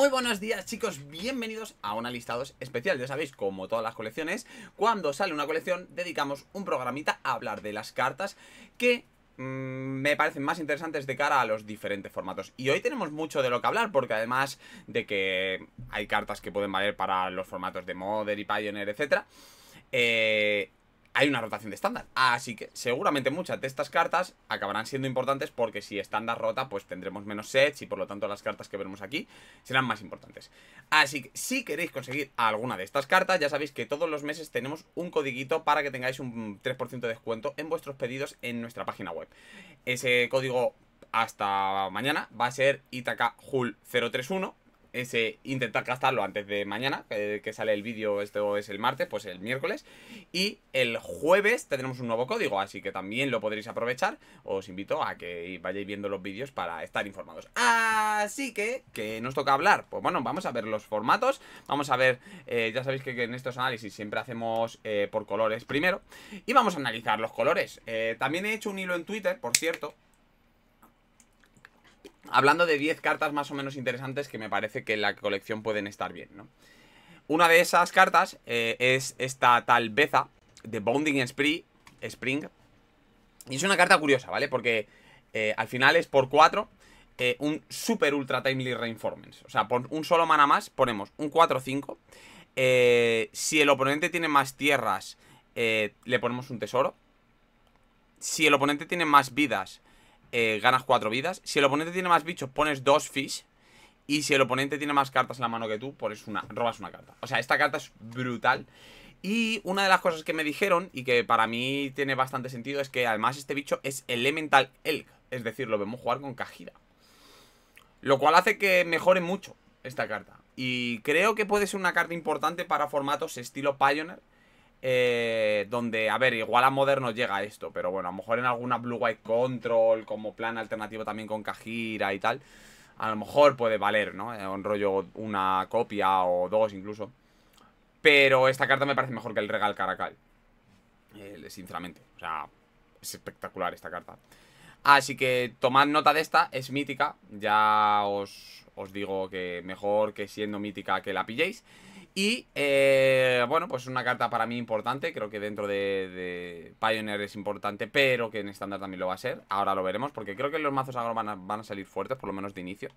Muy buenos días chicos, bienvenidos a una listados especial Ya sabéis, como todas las colecciones, cuando sale una colección dedicamos un programita a hablar de las cartas que mm, me parecen más interesantes de cara a los diferentes formatos y hoy tenemos mucho de lo que hablar porque además de que hay cartas que pueden valer para los formatos de Modern y Pioneer, etc., eh, hay una rotación de estándar. Así que seguramente muchas de estas cartas acabarán siendo importantes porque si estándar rota, pues tendremos menos sets y por lo tanto las cartas que veremos aquí serán más importantes. Así que si queréis conseguir alguna de estas cartas, ya sabéis que todos los meses tenemos un codiguito para que tengáis un 3% de descuento en vuestros pedidos en nuestra página web. Ese código hasta mañana va a ser ITAKHUL031 ese intentar gastarlo antes de mañana, que sale el vídeo, esto es el martes, pues el miércoles. Y el jueves tendremos un nuevo código, así que también lo podréis aprovechar. Os invito a que vayáis viendo los vídeos para estar informados. Así que, que nos toca hablar? Pues bueno, vamos a ver los formatos, vamos a ver, eh, ya sabéis que, en estos análisis siempre hacemos eh, por colores primero. Y vamos a analizar los colores. Eh, también he hecho un hilo en Twitter, por cierto, hablando de 10 cartas más o menos interesantes que me parece que en la colección pueden estar bien, ¿no? Una de esas cartas eh, es esta tal Beza de Bounding Spring. Y es una carta curiosa, ¿vale? Porque eh, al final es por 4 eh, un super ultra timely reinformance. O sea, por un solo mana más ponemos un 4-5. si el oponente tiene más tierras, le ponemos un tesoro. Si el oponente tiene más vidas, eh, ganas cuatro vidas. Si el oponente tiene más bichos, pones dos fish. Y si el oponente tiene más cartas en la mano que tú, pones una, robas una carta. O sea, esta carta es brutal. Y una de las cosas que me dijeron, y que para mí tiene bastante sentido, es que además este bicho es Elemental Elk. Es decir, lo vemos jugar con Cajira. Lo cual hace que mejore mucho esta carta. Y creo que puede ser una carta importante para formatos estilo Pioneer eh, donde, a ver, igual a modernos llega esto, pero bueno, a lo mejor en alguna Blue White Control, como plan alternativo también con Kajira y tal, a lo mejor puede valer, ¿no? Eh, un rollo, una copia o dos incluso. Pero esta carta me parece mejor que el Regal Caracal. Eh, sinceramente, o sea, es espectacular esta carta. Así que tomad nota de esta, es mítica, ya os, os digo que mejor que siendo mítica que la pilléis. Y eh, bueno, pues una carta para mí importante. Creo que dentro de, Pioneer es importante, pero que en estándar también lo va a ser. Ahora lo veremos, porque creo que los mazos ahora van a, salir fuertes, por lo menos de inicio.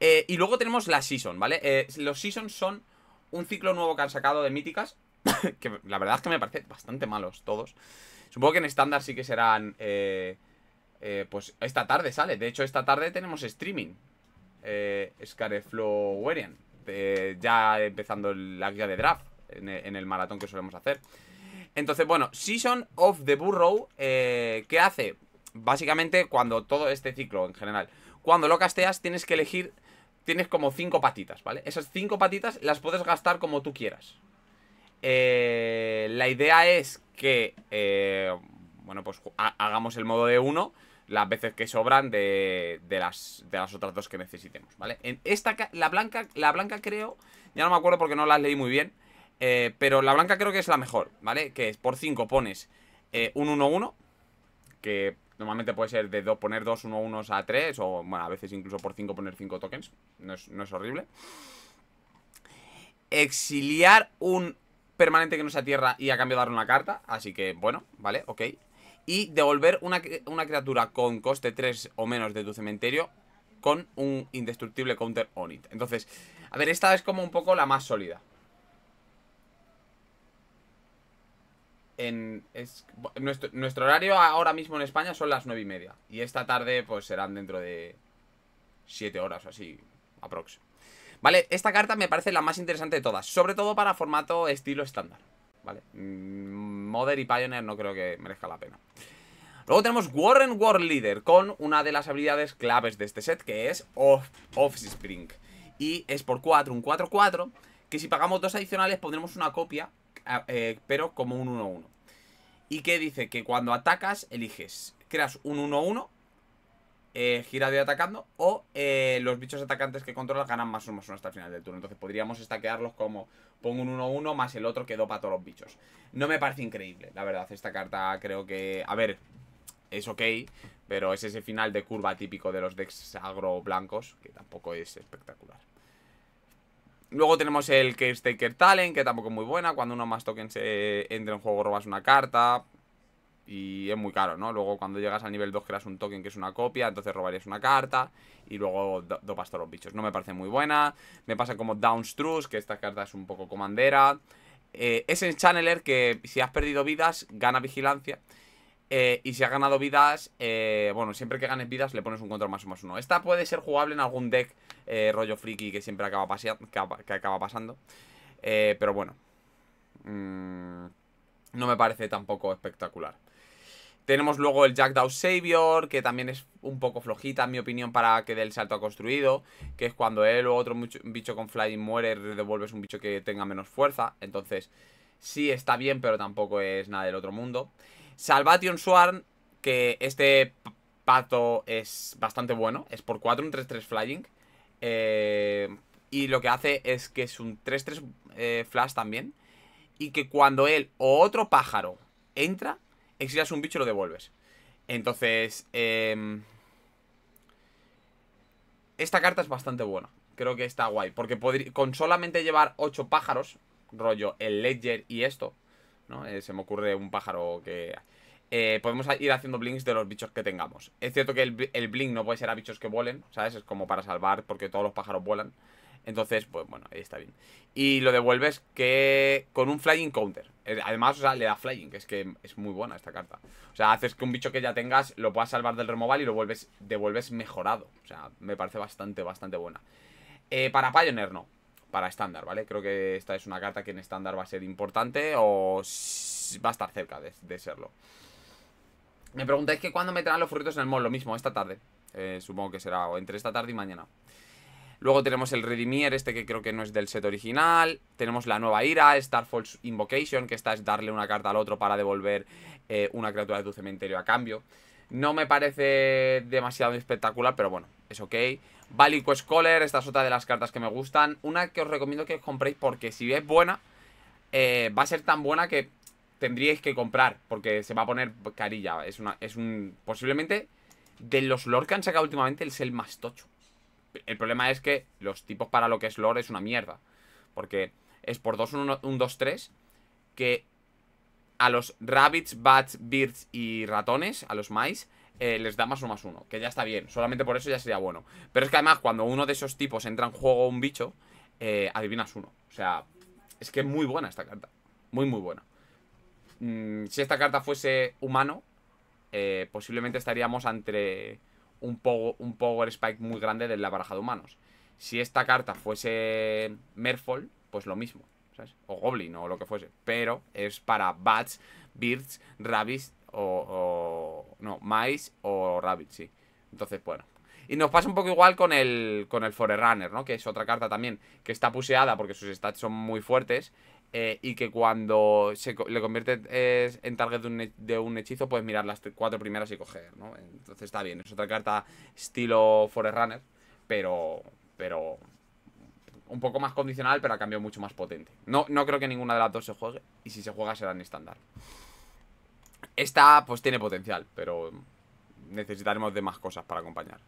Eh, y luego tenemos la Season, ¿vale? Eh, los Seasons son un ciclo nuevo que han sacado de míticas. que la verdad es que me parece bastante malos todos. Supongo que en estándar sí que serán. pues esta tarde sale. De hecho, esta tarde tenemos streaming. Eh, Scareflowerian. Eh, ya empezando la guía de draft e, en, el maratón que solemos hacer. Entonces, bueno, Season of the Burrow, eh, ¿qué hace? Básicamente, cuando todo este ciclo en general, cuando lo casteas, tienes que elegir, tienes como cinco patitas, ¿vale? Esas cinco patitas las puedes gastar como tú quieras. Eh, la idea es que, bueno, pues hagamos el modo de uno las veces que sobran de, de, las, de las otras dos que necesitemos, ¿vale? En esta, la blanca, la blanca creo, ya no me acuerdo porque no las leí muy bien, eh, pero la blanca creo que es la mejor, ¿vale? Que es por 5 pones eh, un 1-1, que normalmente puede ser de dos poner 2 1-1 a 3, o bueno, a veces incluso por 5 poner 5 tokens, no es, horrible. Exiliar un permanente que no sea tierra y a cambio dar una carta, así que bueno, ¿vale? Ok y devolver una, criatura con coste 3 o menos de tu cementerio con un indestructible counter on it. Entonces, a ver, esta es como un poco la más sólida. En, nuestro, horario ahora mismo en España son las 9 y media. Y esta tarde pues serán dentro de 7 horas o así, aprox. Vale, esta carta me parece la más interesante de todas. Sobre todo para formato estilo estándar. ¿vale? Mm, Mother y Pioneer no creo que merezca la pena. Luego tenemos Warren War Leader con una de las habilidades claves de este set que es Off Offspring. Y es por 4, un 4-4, que si pagamos dos adicionales pondremos una copia, eh, eh, pero como un 1-1. Y que dice que cuando atacas eliges, creas un 1-1 eh, girado y atacando o eh, los bichos atacantes que controla ganan más o menos uno hasta el final del turno. Entonces podríamos estaquearlos como pongo un 1-1 más el otro que dopa todos los bichos. No me parece increíble, la verdad. Esta carta creo que... A ver, es ok, pero es ese final de curva típico de los decks agro blancos que tampoco es espectacular. Luego tenemos el Staker Talent, que tampoco es muy buena. Cuando uno más token se entre en juego robas una carta y es muy caro, ¿no? Luego cuando llegas al nivel 2 creas un token que es una copia, entonces robarías una carta y luego dopas todos los bichos. No me parece muy buena. Me pasa como Downstrus, que esta carta es un poco comandera. Eh, es el Channeler que si has perdido vidas, gana vigilancia. Eh, y si has ganado vidas, eh, bueno, siempre que ganes vidas le pones un control más o más uno. Esta puede ser jugable en algún deck rollo friki que siempre acaba, que acaba pasando. pero bueno. Mm, no me parece tampoco espectacular. Tenemos luego el Jackdaw Savior, que también es un poco flojita, en mi opinión, para que dé el salto a construido. Que es cuando él o otro bicho con flying muere, devuelves un bicho que tenga menos fuerza. Entonces, sí está bien, pero tampoco es nada del otro mundo. Salvation Swarm, que este pato es bastante bueno. Es por 4, un 3-3 flying. Eh, y lo que hace es que es un 3-3 eh, flash también. Y que cuando él o otro pájaro entra, exilas un bicho lo devuelves. Entonces, em, esta carta es bastante buena. Creo que está guay. Porque con solamente llevar 8 pájaros, rollo el Ledger y esto, ¿no? Eh, se me ocurre un pájaro que... Eh, podemos ir haciendo blinks de los bichos que tengamos. Es cierto que el, el blink no puede ser a bichos que vuelen, ¿sabes? Es como para salvar porque todos los pájaros vuelan. Entonces, pues bueno, ahí está bien. Y lo devuelves que con un flying counter. Eh, además, o sea, le da flying, que es que es muy buena esta carta. O sea, haces que un bicho que ya tengas lo puedas salvar del removal y lo vuelves, devuelves mejorado. O sea, me parece bastante, bastante buena. Eh, para Pioneer no, para estándar, ¿vale? Creo que esta es una carta que en estándar va a ser importante o va a estar cerca de, serlo. Me preguntáis que cuándo meterán los frutos en el mall, lo mismo, esta tarde. Eh, supongo que será entre esta tarde y mañana. Luego tenemos el redimir este que creo que no es del set original. Tenemos la nueva ira, Starfall's Invocation, que esta es darle una carta al otro para devolver eh, una criatura de tu cementerio a cambio. No me parece demasiado espectacular, pero bueno, es ok. Valico Scholar, esta es otra de las cartas que me gustan. Una que os recomiendo que compréis porque si es buena, eh, va a ser tan buena que tendríais que comprar. Porque se va a poner carilla. Es, una, es un... Posiblemente de los lore que han sacado últimamente, el el más tocho. El problema es que los tipos para lo que es lore es una mierda. Porque es por 2, 1, 2, 3 que a los rabbits, bats, birds y ratones, a los mice, eh, les da más o más uno. Que ya está bien, solamente por eso ya sería bueno. Pero es que además, cuando uno de esos tipos entra en juego un bicho, eh, adivinas uno. O sea, es que es muy buena esta carta. Muy, muy buena. Mm, si esta carta fuese humano, eh, posiblemente estaríamos entre un, un Power Spike muy grande de la baraja de humanos. Si esta carta fuese Merfolk, pues lo mismo, ¿sabes? O Goblin o lo que fuese. Pero es para Bats, Birds, Rabbits o, No, Mice o Rabbits, sí. Entonces, bueno, y nos pasa un poco igual con el, con el Forerunner, ¿no? Que es otra carta también que está puseada porque sus stats son muy fuertes eh, y que cuando se le convierte eh, en target de un, hechizo puedes mirar las cuatro primeras y coger, ¿no? Entonces está bien, es otra carta estilo runner pero, pero un poco más condicional, pero a cambio mucho más potente. No, creo que ninguna de las dos se juegue, y si se juega será en estándar. Esta pues tiene potencial, pero necesitaremos de más cosas para acompañar.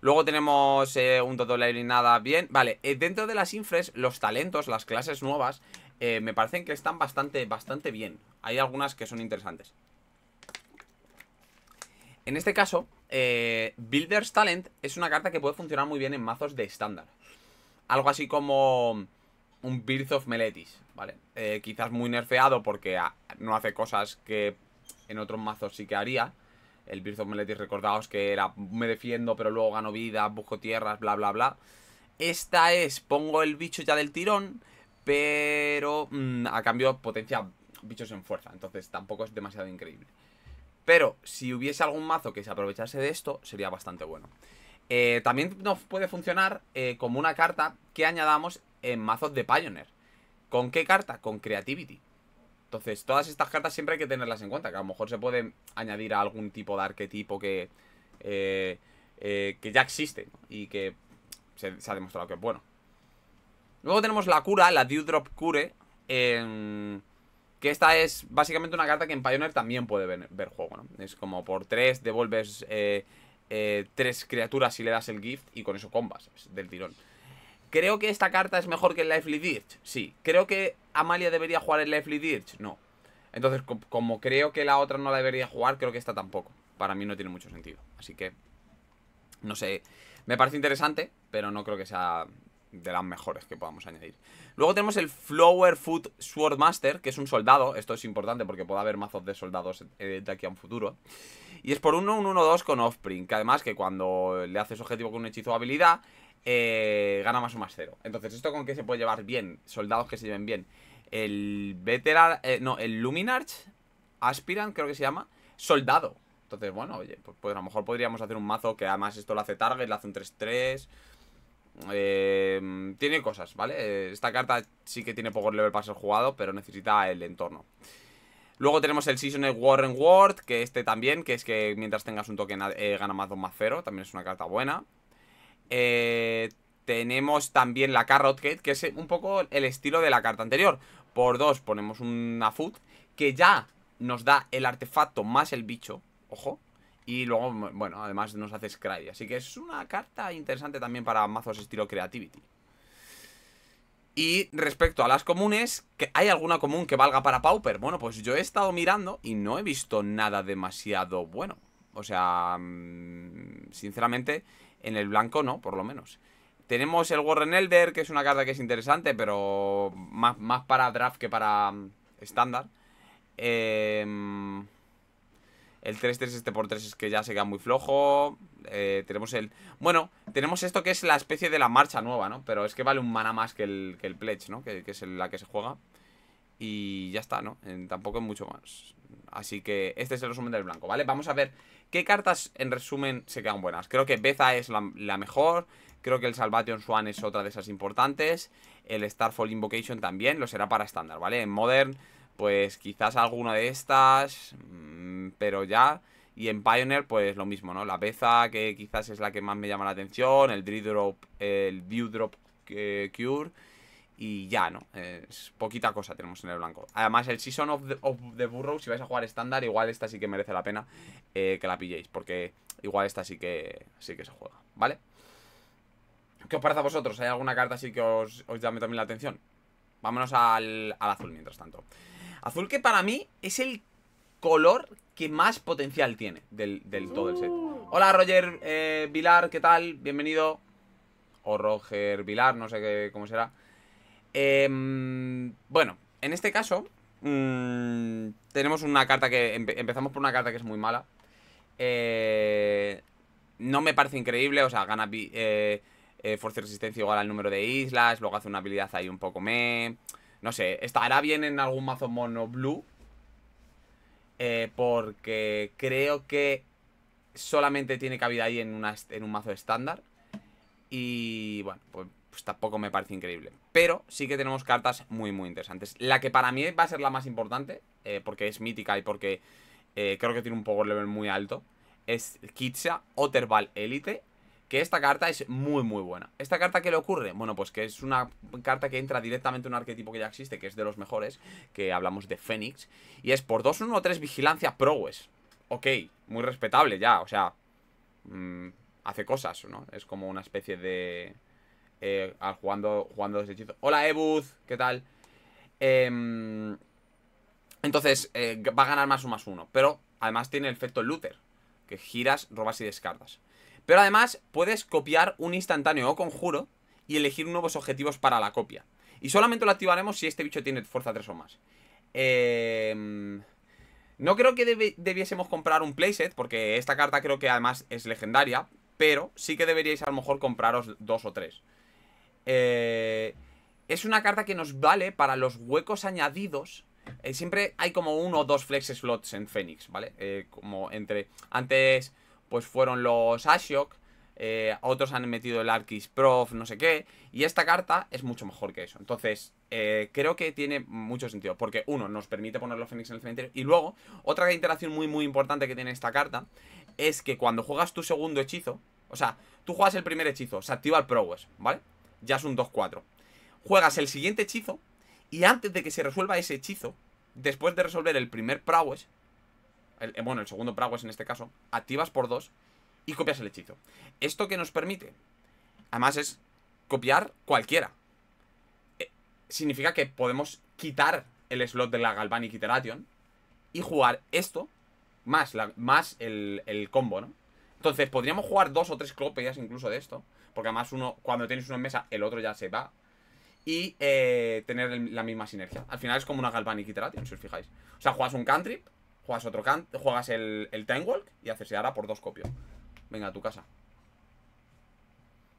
Luego tenemos eh, un total y nada bien. Vale, dentro de las infres, los talentos, las clases nuevas, eh, me parecen que están bastante, bastante bien. Hay algunas que son interesantes. En este caso, eh, Builder's Talent es una carta que puede funcionar muy bien en mazos de estándar. Algo así como un Birth of Meletis, ¿vale? Eh, quizás muy nerfeado porque ah, no hace cosas que en otros mazos sí que haría. El Birth of Meletis, recordaos que era me defiendo pero luego gano vida, busco tierras, bla, bla, bla. Esta es, pongo el bicho ya del tirón pero mm, a cambio potencia bichos en fuerza, entonces tampoco es demasiado increíble. Pero si hubiese algún mazo que se aprovechase de esto, sería bastante bueno. Eh, también nos puede funcionar eh, como una carta que añadamos en mazos de Pioneer. ¿Con qué carta? Con Creativity. Entonces, todas estas cartas siempre hay que tenerlas en cuenta, que a lo mejor se puede añadir a algún tipo de arquetipo que, eh, que ya existe y que se ha demostrado que es bueno. Luego tenemos la cura, la Dewdrop Cure. que esta es básicamente una carta que en Pioneer también puede ver, juego, ¿no? Es como por tres, devuelves eh, eh, tres criaturas si le das el gift y con eso combas del tirón. ¿Creo que esta carta es mejor que el Lively Dirge? Sí. ¿Creo que Amalia debería jugar el Lively Dirge? No. Entonces, como creo que la otra no la debería jugar, creo que esta tampoco. Para mí no tiene mucho sentido. Así que, no sé. Me parece interesante, pero no creo que sea de las mejores que podamos añadir. Luego tenemos el Flower Foot Swordmaster, que es un soldado. Esto es importante porque puede haber mazos de soldados eh, de aquí a un futuro. Y es por uno, un 1-2 con Offspring, que además que cuando le haces objetivo con un hechizo o habilidad, eh, gana más o más cero. Entonces, ¿esto con qué se puede llevar bien? Soldados que se lleven bien. El Veteran, eh, no, el Luminarch, Aspirant creo que se llama, soldado. Entonces, bueno, oye, pues, pues, a lo mejor podríamos hacer un mazo que además esto lo hace target, lo hace un 3-3. Eh, tiene cosas, ¿vale? Esta carta sí que tiene poco Level para ser jugado, pero necesita el entorno. Luego tenemos el Seasoned Warren Ward, que este también, que es que mientras tengas un token eh, gana más 2 más 0, también es una carta buena. Eh, tenemos también la Carrot Gate, que es un poco el estilo de la carta anterior. Por 2 ponemos una Food, que ya nos da el artefacto más el bicho, ojo, y luego, bueno, además nos hace Scry. Así que es una carta interesante también para mazos estilo Creativity. Y respecto a las comunes, ¿hay alguna común que valga para Pauper? Bueno, pues yo he estado mirando y no he visto nada demasiado bueno. O sea, mm, sinceramente, en el blanco no, por lo menos. Tenemos el Warren Elder, que es una carta que es interesante, pero más, más para draft que para mm, estándar. Eh, el 3-3 este por 3 es que ya se queda muy flojo. Eh, tenemos el... Bueno, tenemos esto que es la especie de la marcha nueva, ¿no? Pero es que vale un mana más que el, el pledge, ¿no? Que, es la que se juega. Y ya está, ¿no? tampoco es mucho más. Así que este es el resumen del blanco, ¿vale? Vamos a ver qué cartas en resumen se quedan buenas. Creo que Beza es la, la mejor. Creo que el Salvation Swan es otra de esas importantes. El Starfall Invocation también lo será para estándar, ¿vale? En Modern pues quizás alguna de estas, mm, pero ya. Y en Pioneer, pues lo mismo, ¿no? La peza, que quizás es la que más me llama la atención, el Dreadrop, Drop, el View Drop eh, Cure, y ya, ¿no? Es poquita cosa tenemos en el blanco. Además, el Season of the, Burrow, si vais a jugar estándar, igual esta sí que merece la pena eh, que la pilléis, porque igual esta sí que, sí que se juega, ¿vale? ¿Qué os parece a vosotros? ¿Hay alguna carta así que os, llame también la atención? Vámonos al, al azul mientras tanto. Azul que para mí es el color que más potencial tiene del, todo el set. Uh. Hola Roger eh, Vilar, ¿qué tal? Bienvenido. O Roger Vilar, no sé qué, cómo será. Em, bueno, en este caso mm, tenemos una carta que... empezamos por una carta que es muy mala. Eh, no me parece increíble, o sea, gana... Eh, fuerza y Resistencia igual al número de islas, luego hace una habilidad ahí un poco meh. No sé, estará bien en algún mazo mono blue. Eh, porque creo que solamente tiene cabida ahí en, un mazo estándar. Y bueno, pues, pues, tampoco me parece increíble. Pero sí que tenemos cartas muy, muy interesantes. La que para mí va a ser la más importante, eh, porque es mítica y porque eh, creo que tiene un power level muy alto, es Kitsa Otterball Elite que esta carta es muy muy buena. ¿Esta carta que le ocurre? Bueno, pues que es una carta que entra directamente en un arquetipo que ya existe, que es de los mejores, que hablamos de Fénix, y es por 2-1-3 vigilancia prowess. Ok, muy respetable ya, o sea, mm, hace cosas, ¿no? Es como una especie de... Eh, al jugando, jugando ese hechizo. Hola, Ebuz, ¿qué tal? Em, entonces, eh, va a ganar más o más uno, pero además tiene el efecto Luther, que giras, robas y descartas. Pero además puedes copiar un instantáneo o conjuro y elegir nuevos objetivos para la copia. Y solamente lo activaremos si este bicho tiene fuerza 3 o más. Em, no creo que debiésemos comprar un playset, porque esta carta creo que además es legendaria, pero sí que deberíais a lo mejor compraros dos o tres. Eh, es una carta que nos vale para los huecos añadidos eh, siempre hay como uno o dos flex slots en Fénix, ¿vale? Eh, como entre. Antes pues fueron los Ashok, eh, otros han metido el Arkis Prof, no sé qué, y esta carta es mucho mejor que eso. Entonces, eh, creo que tiene mucho sentido, porque uno, nos permite poner los Fénix en el cementerio, y luego, otra interacción muy, muy importante que tiene esta carta, es que cuando juegas tu segundo hechizo, o sea, tú juegas el primer hechizo, se activa el Prowess, ¿vale? Ya es un 2-4. Juegas el siguiente hechizo, y antes de que se resuelva ese hechizo, después de resolver el primer Prowess, eh, bueno, el segundo prague en este caso, activas por dos y copias el hechizo. Esto que nos permite, además es copiar cualquiera. Eh, significa que podemos quitar el slot de la Galvanic Iteration y jugar esto más, la, más el, combo, ¿no? Entonces podríamos jugar dos o tres copias incluso de esto, porque además uno cuando tienes uno en mesa el otro ya se va y eh, tener la misma sinergia. Al final es como una Galvanic Iteration, si os fijáis. O sea, juegas un cantrip Juegas otro can juegas el, el Time Walk y haces ahora por dos copios Venga, a tu casa.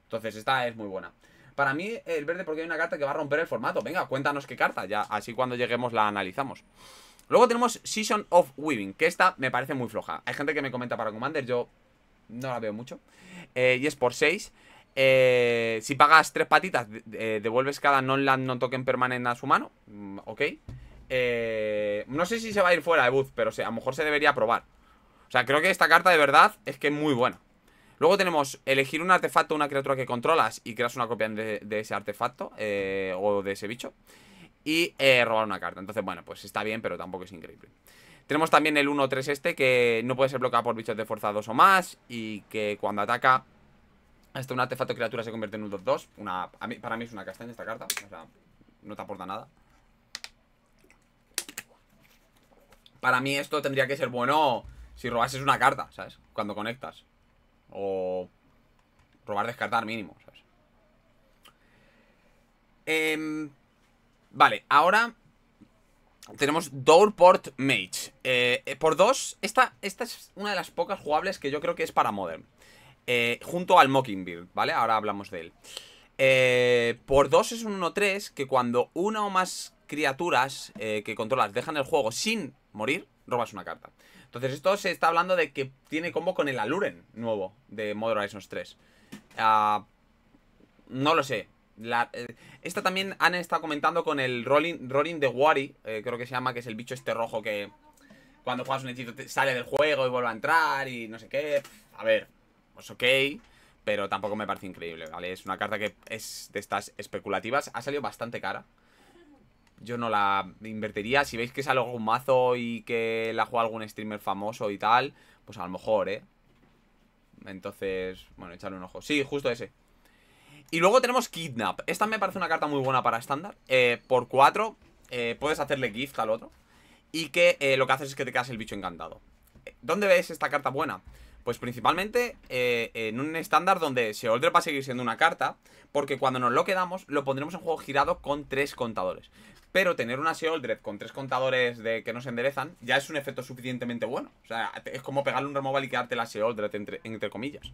Entonces, esta es muy buena. Para mí, el verde porque hay una carta que va a romper el formato. Venga, cuéntanos qué carta, ya así cuando lleguemos la analizamos. Luego tenemos Season of Weaving, que esta me parece muy floja. Hay gente que me comenta para Commander, yo no la veo mucho. Eh, y es por 6. Eh, si pagas tres patitas, eh, devuelves cada non-land, non-token permanente a su mano. Mm, ok. Eh, no sé si se va a ir fuera de buff, pero a lo mejor se debería probar. O sea, creo que esta carta de verdad es que es muy buena. Luego tenemos elegir un artefacto o una criatura que controlas y creas una copia de, ese artefacto eh, o de ese bicho. Y eh, robar una carta. Entonces, bueno, pues está bien, pero tampoco es increíble. Tenemos también el 1-3 este que no puede ser bloqueado por bichos de fuerza 2 o más y que cuando ataca hasta un artefacto criatura se convierte en un 2-2. para mí es una castaña esta carta, o sea, no te aporta nada. Para mí esto tendría que ser bueno si robases una carta, ¿sabes? Cuando conectas. O robar, descartar mínimo, ¿sabes? Em, vale, ahora tenemos Doorport Mage. Eh, eh, por dos, esta, esta es una de las pocas jugables que yo creo que es para Modern. Eh, junto al Mockingbird, ¿vale? Ahora hablamos de él. por dos es un 1-3 que cuando una o más criaturas que controlas dejan el juego sin morir, robas una carta. Entonces esto se está hablando de que tiene combo con el Aluren nuevo de Modern Horizons 3. Ah, no lo sé. Eh, esta también han estado comentando con el Rolling, rolling de Wari, eh, creo que se llama, que es el bicho este rojo que cuando juegas un hechizo sale del juego y vuelve a entrar y no sé qué. A ver, pues ok, pero tampoco me parece increíble, ¿vale? Es una carta que es de estas especulativas, ha salido bastante cara yo no la invertiría. Si veis que sale algún mazo y que la juega algún streamer famoso y tal, pues a lo mejor, ¿eh? Entonces, bueno, echarle un ojo. Sí, justo ese. Y luego tenemos Kidnap. Esta me parece una carta muy buena para estándar. Eh, por 4 eh, puedes hacerle gift al otro. Y que eh, lo que haces es que te quedas el bicho encantado. ¿Dónde ves esta carta buena? Pues principalmente en un estándar donde Se va a seguir siendo una carta. Porque cuando nos lo quedamos, lo pondremos en juego girado con tres contadores. Pero tener una Sheoldred con tres contadores de que no se enderezan ya es un efecto suficientemente bueno. O sea, es como pegarle un removal y quedarte la Sheoldred entre, comillas.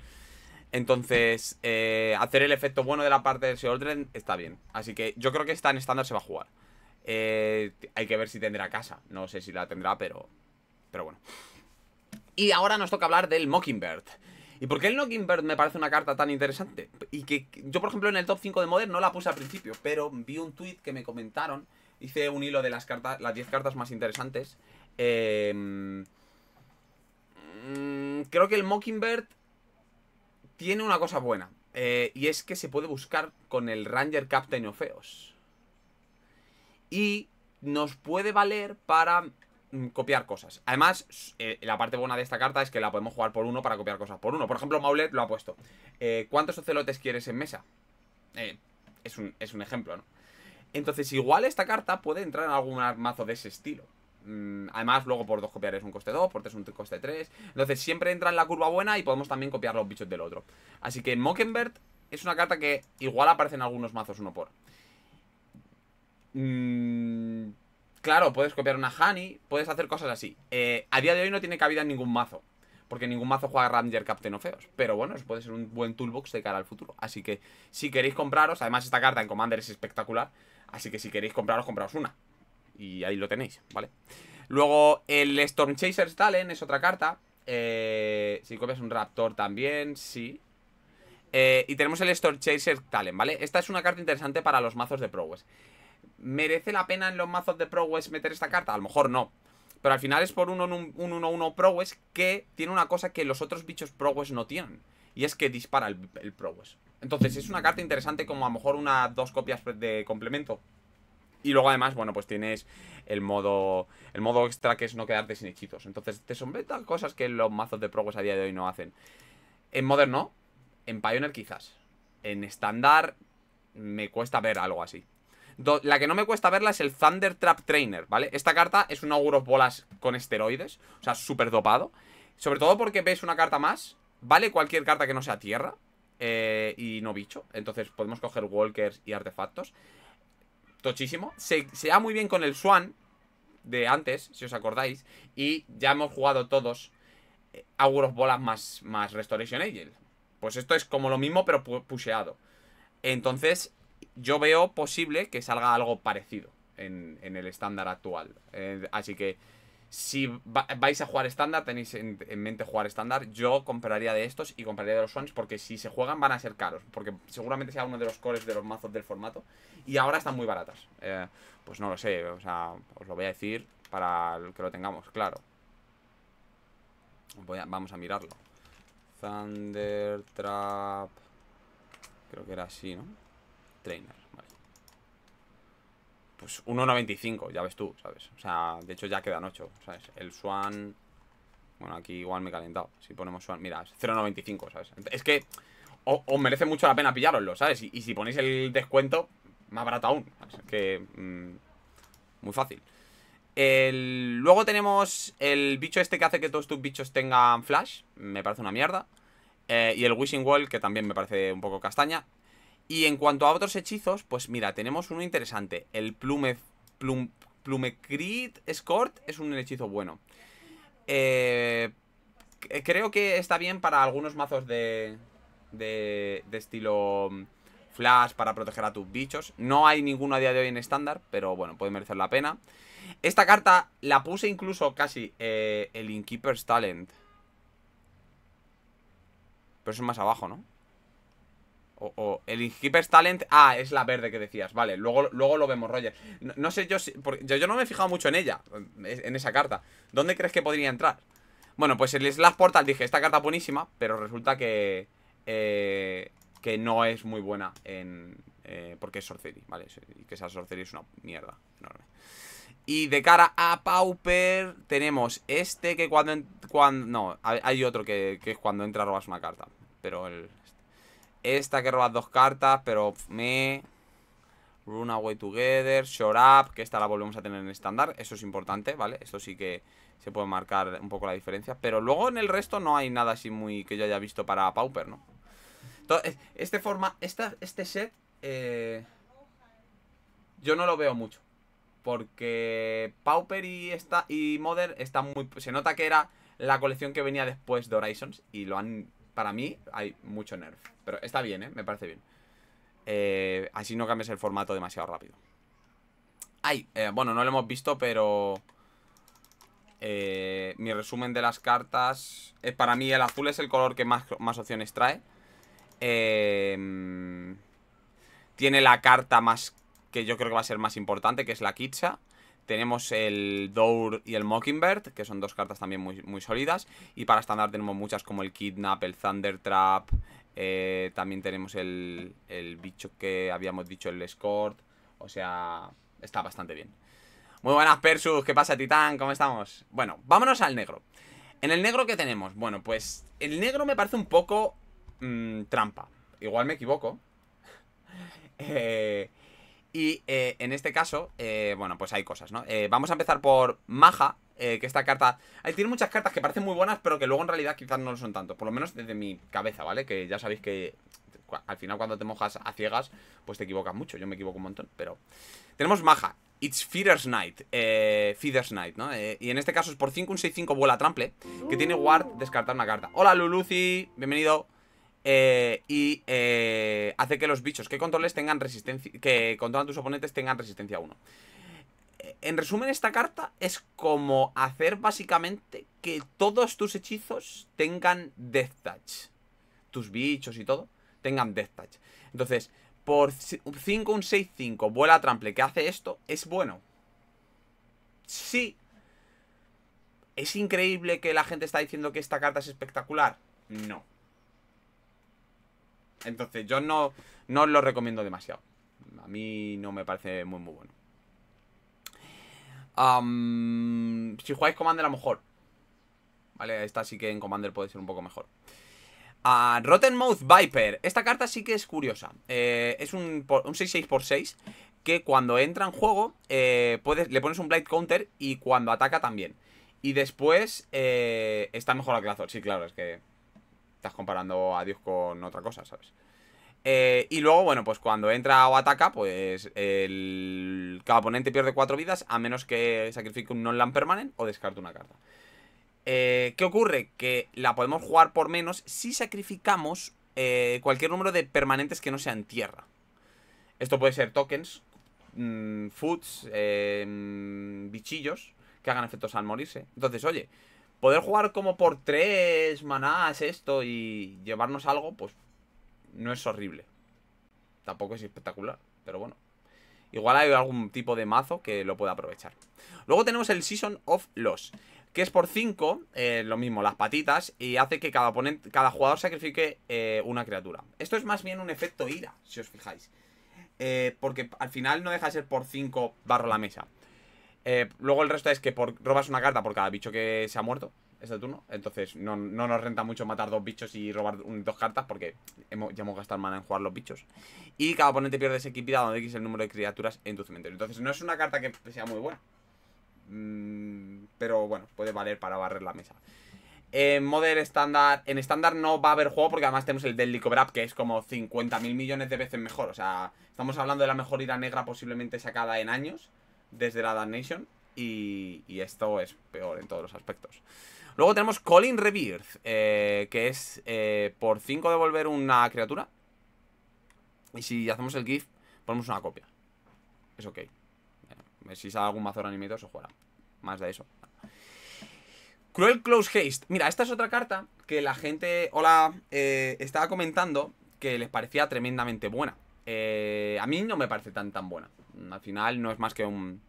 Entonces, eh, hacer el efecto bueno de la parte del Sheoldred está bien. Así que yo creo que está en estándar se va a jugar. Eh, hay que ver si tendrá casa. No sé si la tendrá, pero. Pero bueno. Y ahora nos toca hablar del Mockingbird. ¿Y por qué el Mockingbird me parece una carta tan interesante? Y que yo, por ejemplo, en el top 5 de Modern no la puse al principio, pero vi un tweet que me comentaron hice un hilo de las cartas, las 10 cartas más interesantes. Eh, mm, creo que el Mockingbird tiene una cosa buena. Eh, y es que se puede buscar con el Ranger Captain Ofeos. Y nos puede valer para mm, copiar cosas. Además, eh, la parte buena de esta carta es que la podemos jugar por uno para copiar cosas por uno. Por ejemplo, Maulet lo ha puesto. ¿Cuántos ocelotes quieres en mesa? Es un, es un ejemplo, ¿no? Entonces igual esta carta puede entrar en algún mazo de ese estilo. Mm, además, luego por dos copiar es un coste 2, por tres un coste 3. Entonces, siempre entra en la curva buena y podemos también copiar los bichos del otro. Así que Mokenbert es una carta que igual aparece en algunos mazos uno por. Mm, claro, puedes copiar una Honey, puedes hacer cosas así. Eh, a día de hoy no tiene cabida en ningún mazo. Porque ningún mazo juega Ranger Captain Feos. Pero bueno, eso puede ser un buen toolbox de cara al futuro. Así que si queréis compraros, además esta carta en Commander es espectacular. Así que si queréis compraros, compraos una. Y ahí lo tenéis, ¿vale? Luego el Storm Chaser Stalin es otra carta. Eh, si copias un Raptor también, sí. Eh, y tenemos el Storm Chaser Talent, ¿vale? Esta es una carta interesante para los mazos de Prowest. ¿Merece la pena en los mazos de Pro meter esta carta? A lo mejor no. Pero al final es por un 1-1 Prowess que tiene una cosa que los otros bichos Prowess no tienen. Y es que dispara el, Prowess. Entonces es una carta interesante como a lo mejor unas dos copias de complemento. Y luego además, bueno, pues tienes el modo el modo extra que es no quedarte sin hechizos. Entonces te son cosas que los mazos de Prowess a día de hoy no hacen. En Modern en Pioneer quizás. En estándar me cuesta ver algo así la que no me cuesta verla es el Thunder Trap Trainer, ¿vale? Esta carta es un auguros Bolas con esteroides, o sea, súper dopado. Sobre todo porque ves una carta más, vale cualquier carta que no sea tierra eh, y no bicho. Entonces podemos coger walkers y artefactos. Tochísimo. Se, da muy bien con el Swan de antes, si os acordáis. Y ya hemos jugado todos eh, Auguros Bolas más, más Restoration Angel. Pues esto es como lo mismo, pero pusheado. Entonces, yo veo posible que salga algo parecido en, el estándar actual. Eh, así que si vais a jugar estándar, tenéis en, mente jugar estándar, yo compraría de estos y compraría de los Swans porque si se juegan van a ser caros, porque seguramente sea uno de los cores de los mazos del formato y ahora están muy baratas. Eh, pues no lo sé, o sea, os lo voy a decir para que lo tengamos claro. vamos a mirarlo. Thunder Trap. Creo que era así, ¿no? Trainer, vale. Pues 1.95, ya ves tú, ¿sabes? O sea, de hecho ya quedan 8, ¿sabes? El Swan... Bueno, aquí igual me he calentado. Si ponemos Swan, mira, 0.95, ¿sabes? Es que os, merece mucho la pena pillároslo, ¿sabes? Y, si ponéis el descuento, más barato aún. que... Mm, muy fácil. Luego tenemos el bicho este que hace que todos tus bichos tengan flash. Me parece una mierda. Eh, y el Wishing Wall, que también me parece un poco castaña. Y en cuanto a otros hechizos, pues mira, tenemos uno interesante. El Plume, Plum, Plumecrit Escort es un hechizo bueno. Eh, creo que está bien para algunos mazos de, de, estilo mm, flash para proteger a tus bichos. No hay ninguno a día de hoy en estándar, pero bueno, puede merecer la pena. Esta carta la puse incluso casi eh, el Inkeeper's Talent. Pero es más abajo, ¿no? O, el Keeper's Talent. Ah, es la verde que decías. Vale, luego, luego lo vemos, Roger. No, sé yo yo, no me he fijado mucho en ella, en esa carta. ¿Dónde crees que podría entrar? Bueno, pues el Slash Portal dije, esta carta es buenísima, pero resulta que. Eh, que no es muy buena en. Eh, porque es Sorcery, ¿vale? Y que esa Sorcery es una mierda enorme. Y de cara a Pauper tenemos este que cuando... cuando no, hay otro que, que es cuando entra robas una carta. Pero el, esta que robas dos cartas, pero me... Away Together, Shore Up, que esta la volvemos a tener en estándar, eso es importante, ¿vale? Esto sí que se puede marcar un poco la diferencia, pero luego en el resto no hay nada así muy que yo haya visto para Pauper, ¿no? Entonces, este, forma, esta, este set eh, yo no lo veo mucho, porque Pauper y, esta, y Modern están muy... Se nota que era la colección que venía después de Horizons y lo han para mí hay mucho nerf. Pero está bien, ¿eh? Me parece bien. Eh, así no cambias el formato demasiado rápido. Ay, eh, bueno, no lo hemos visto, pero... Eh, mi resumen de las cartas... para mí el azul es el color que más, más opciones trae. Em, tiene la carta más que yo creo que va a ser más importante, que es la Kitsa tenemos el Dour y el Mockingbird, que son dos cartas también muy, sólidas. Y para estándar tenemos muchas como el Kidnap, el Thundertrap, eh, también tenemos el, el bicho que habíamos dicho, el Escort. O sea, está bastante bien. Muy buenas, Persus. ¿Qué pasa, Titán? ¿Cómo estamos? Bueno, vámonos al negro. En el negro, ¿qué tenemos? Bueno, pues el negro me parece un poco mm, trampa. Igual me equivoco. eh, y eh, en este caso, eh, bueno, pues hay cosas, ¿no? Eh, vamos a empezar por Maja, que esta carta... tiene muchas cartas que parecen muy buenas, pero que luego en realidad quizás no lo son tanto. Por lo menos desde mi cabeza, ¿vale? Que ya sabéis que al final cuando te mojas a ciegas, pues te equivocas mucho. Yo me equivoco un montón, pero... Tenemos Maja. It's Feeder's Night, Feeder's Night, ¿no? y en este caso es por 5, un 6-5 vuela trample, que tiene guard, descartar una carta. Hola Luluci, bienvenido. Eh, y eh, hace que los bichos que controles tengan resistencia. Que controlan tus oponentes tengan resistencia uno En resumen, esta carta es como hacer básicamente que todos tus hechizos tengan Death Touch. Tus bichos y todo tengan Death Touch. Entonces, por 5, un 6, 5, vuela trample que hace esto, es bueno. Sí. ¿Es increíble que la gente está diciendo que esta carta es espectacular? No. Entonces yo no, os lo recomiendo demasiado. A mí no me parece muy muy bueno. si jugáis Commander a lo mejor. Vale, esta sí que en Commander puede ser un poco mejor. Ah, Rotten Mouth Viper. Esta carta sí que es curiosa. Eh, es un, 6-6x6 que cuando entra en juego eh, puedes, le pones un Blight Counter y cuando ataca también. Y después eh, está mejor al Glazor. Sí, claro, es que Estás comparando a Dios con otra cosa, ¿sabes? Eh, y luego, bueno, pues cuando entra o ataca, pues el, cada oponente pierde cuatro vidas a menos que sacrifique un non-land permanent o descarte una carta. Eh, ¿Qué ocurre? Que la podemos jugar por menos si sacrificamos eh, cualquier número de permanentes que no sean tierra. Esto puede ser tokens, mm, foods, em, bichillos que hagan efectos al morirse. Entonces, oye, poder jugar como por tres manás esto y llevarnos algo, pues no es horrible. Tampoco es espectacular, pero bueno. Igual hay algún tipo de mazo que lo pueda aprovechar. Luego tenemos el Season of Loss, que es por 5, eh, lo mismo, las patitas, y hace que cada, cada jugador sacrifique eh, una criatura. Esto es más bien un efecto ira, si os fijáis. Eh, porque al final no deja de ser por 5 barro la mesa. Eh, luego el resto es que robas una carta por cada bicho que se ha muerto este turno. Entonces no, nos renta mucho matar dos bichos y robar dos cartas porque hemos, ya hemos gastado mana en jugar los bichos. Y cada oponente pierde ese equipidad donde X el número de criaturas en tu cementerio. Entonces no es una carta que sea muy buena. Mm, pero bueno, puede valer para barrer la mesa. En eh, Modern estándar, en estándar no va a haber juego porque además tenemos el Deadly Cover que es como 50.000 millones de veces mejor. O sea, estamos hablando de la mejor ira negra posiblemente sacada en años desde la Damnation y, y esto es peor en todos los aspectos. Luego tenemos Colin Rebirth, eh, que es eh, por 5 devolver una criatura. Y si hacemos el GIF, ponemos una copia. Es ok. Eh, si sale algún mazo reanimator, se juega Más de eso. Cruel Close Haste. Mira, esta es otra carta que la gente, hola, estaba comentando que les parecía tremendamente buena. a mí no me parece tan tan buena al final no es más que un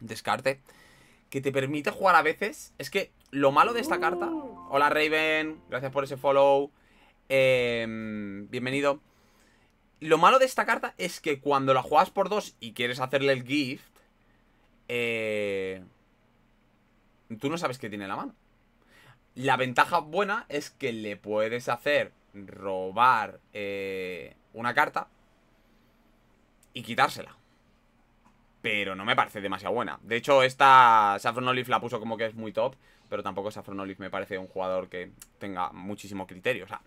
descarte, que te permite jugar a veces. Es que lo malo de esta carta... Uh. Hola Raven, gracias por ese follow. Em, bienvenido. Lo malo de esta carta es que cuando la juegas por dos y quieres hacerle el gift, eh, tú no sabes qué tiene la mano. La ventaja buena es que le puedes hacer robar eh, una carta y quitársela pero no me parece demasiado buena. De hecho, esta Saffron Olive la puso como que es muy top, pero tampoco Saffron Olive me parece un jugador que tenga muchísimo criterio. O sea,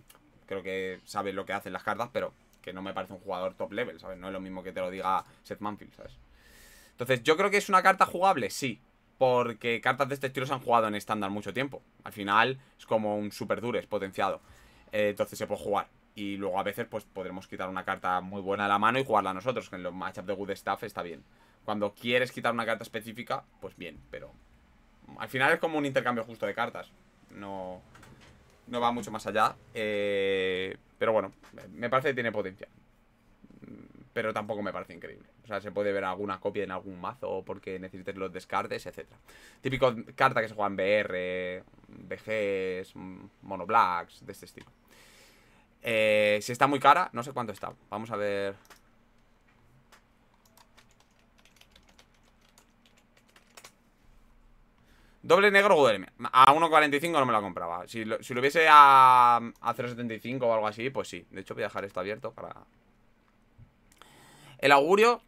creo que sabe lo que hacen las cartas, pero que no me parece un jugador top level, ¿sabes? No es lo mismo que te lo diga Seth Manfield, ¿sabes? Entonces, yo creo que es una carta jugable, sí, porque cartas de este estilo se han jugado en estándar mucho tiempo. Al final es como un super es potenciado. Eh, entonces se puede jugar, y luego a veces pues podremos quitar una carta muy buena de la mano y jugarla nosotros, que en los matchups de Good Stuff está bien. Cuando quieres quitar una carta específica, pues bien, pero... Al final es como un intercambio justo de cartas. No, no va mucho más allá. Eh, pero bueno, me parece que tiene potencia. Pero tampoco me parece increíble. O sea, se puede ver alguna copia en algún mazo porque necesites los descartes, etc. Típico carta que se juega en BR, BGs, monoblacks, de este estilo. Eh, si está muy cara, no sé cuánto está. Vamos a ver Doble negro duerme. A 1.45 no me la compraba. Si lo, hubiese a, 0.75 o algo así, pues sí. De hecho, voy a dejar esto abierto para... El augurio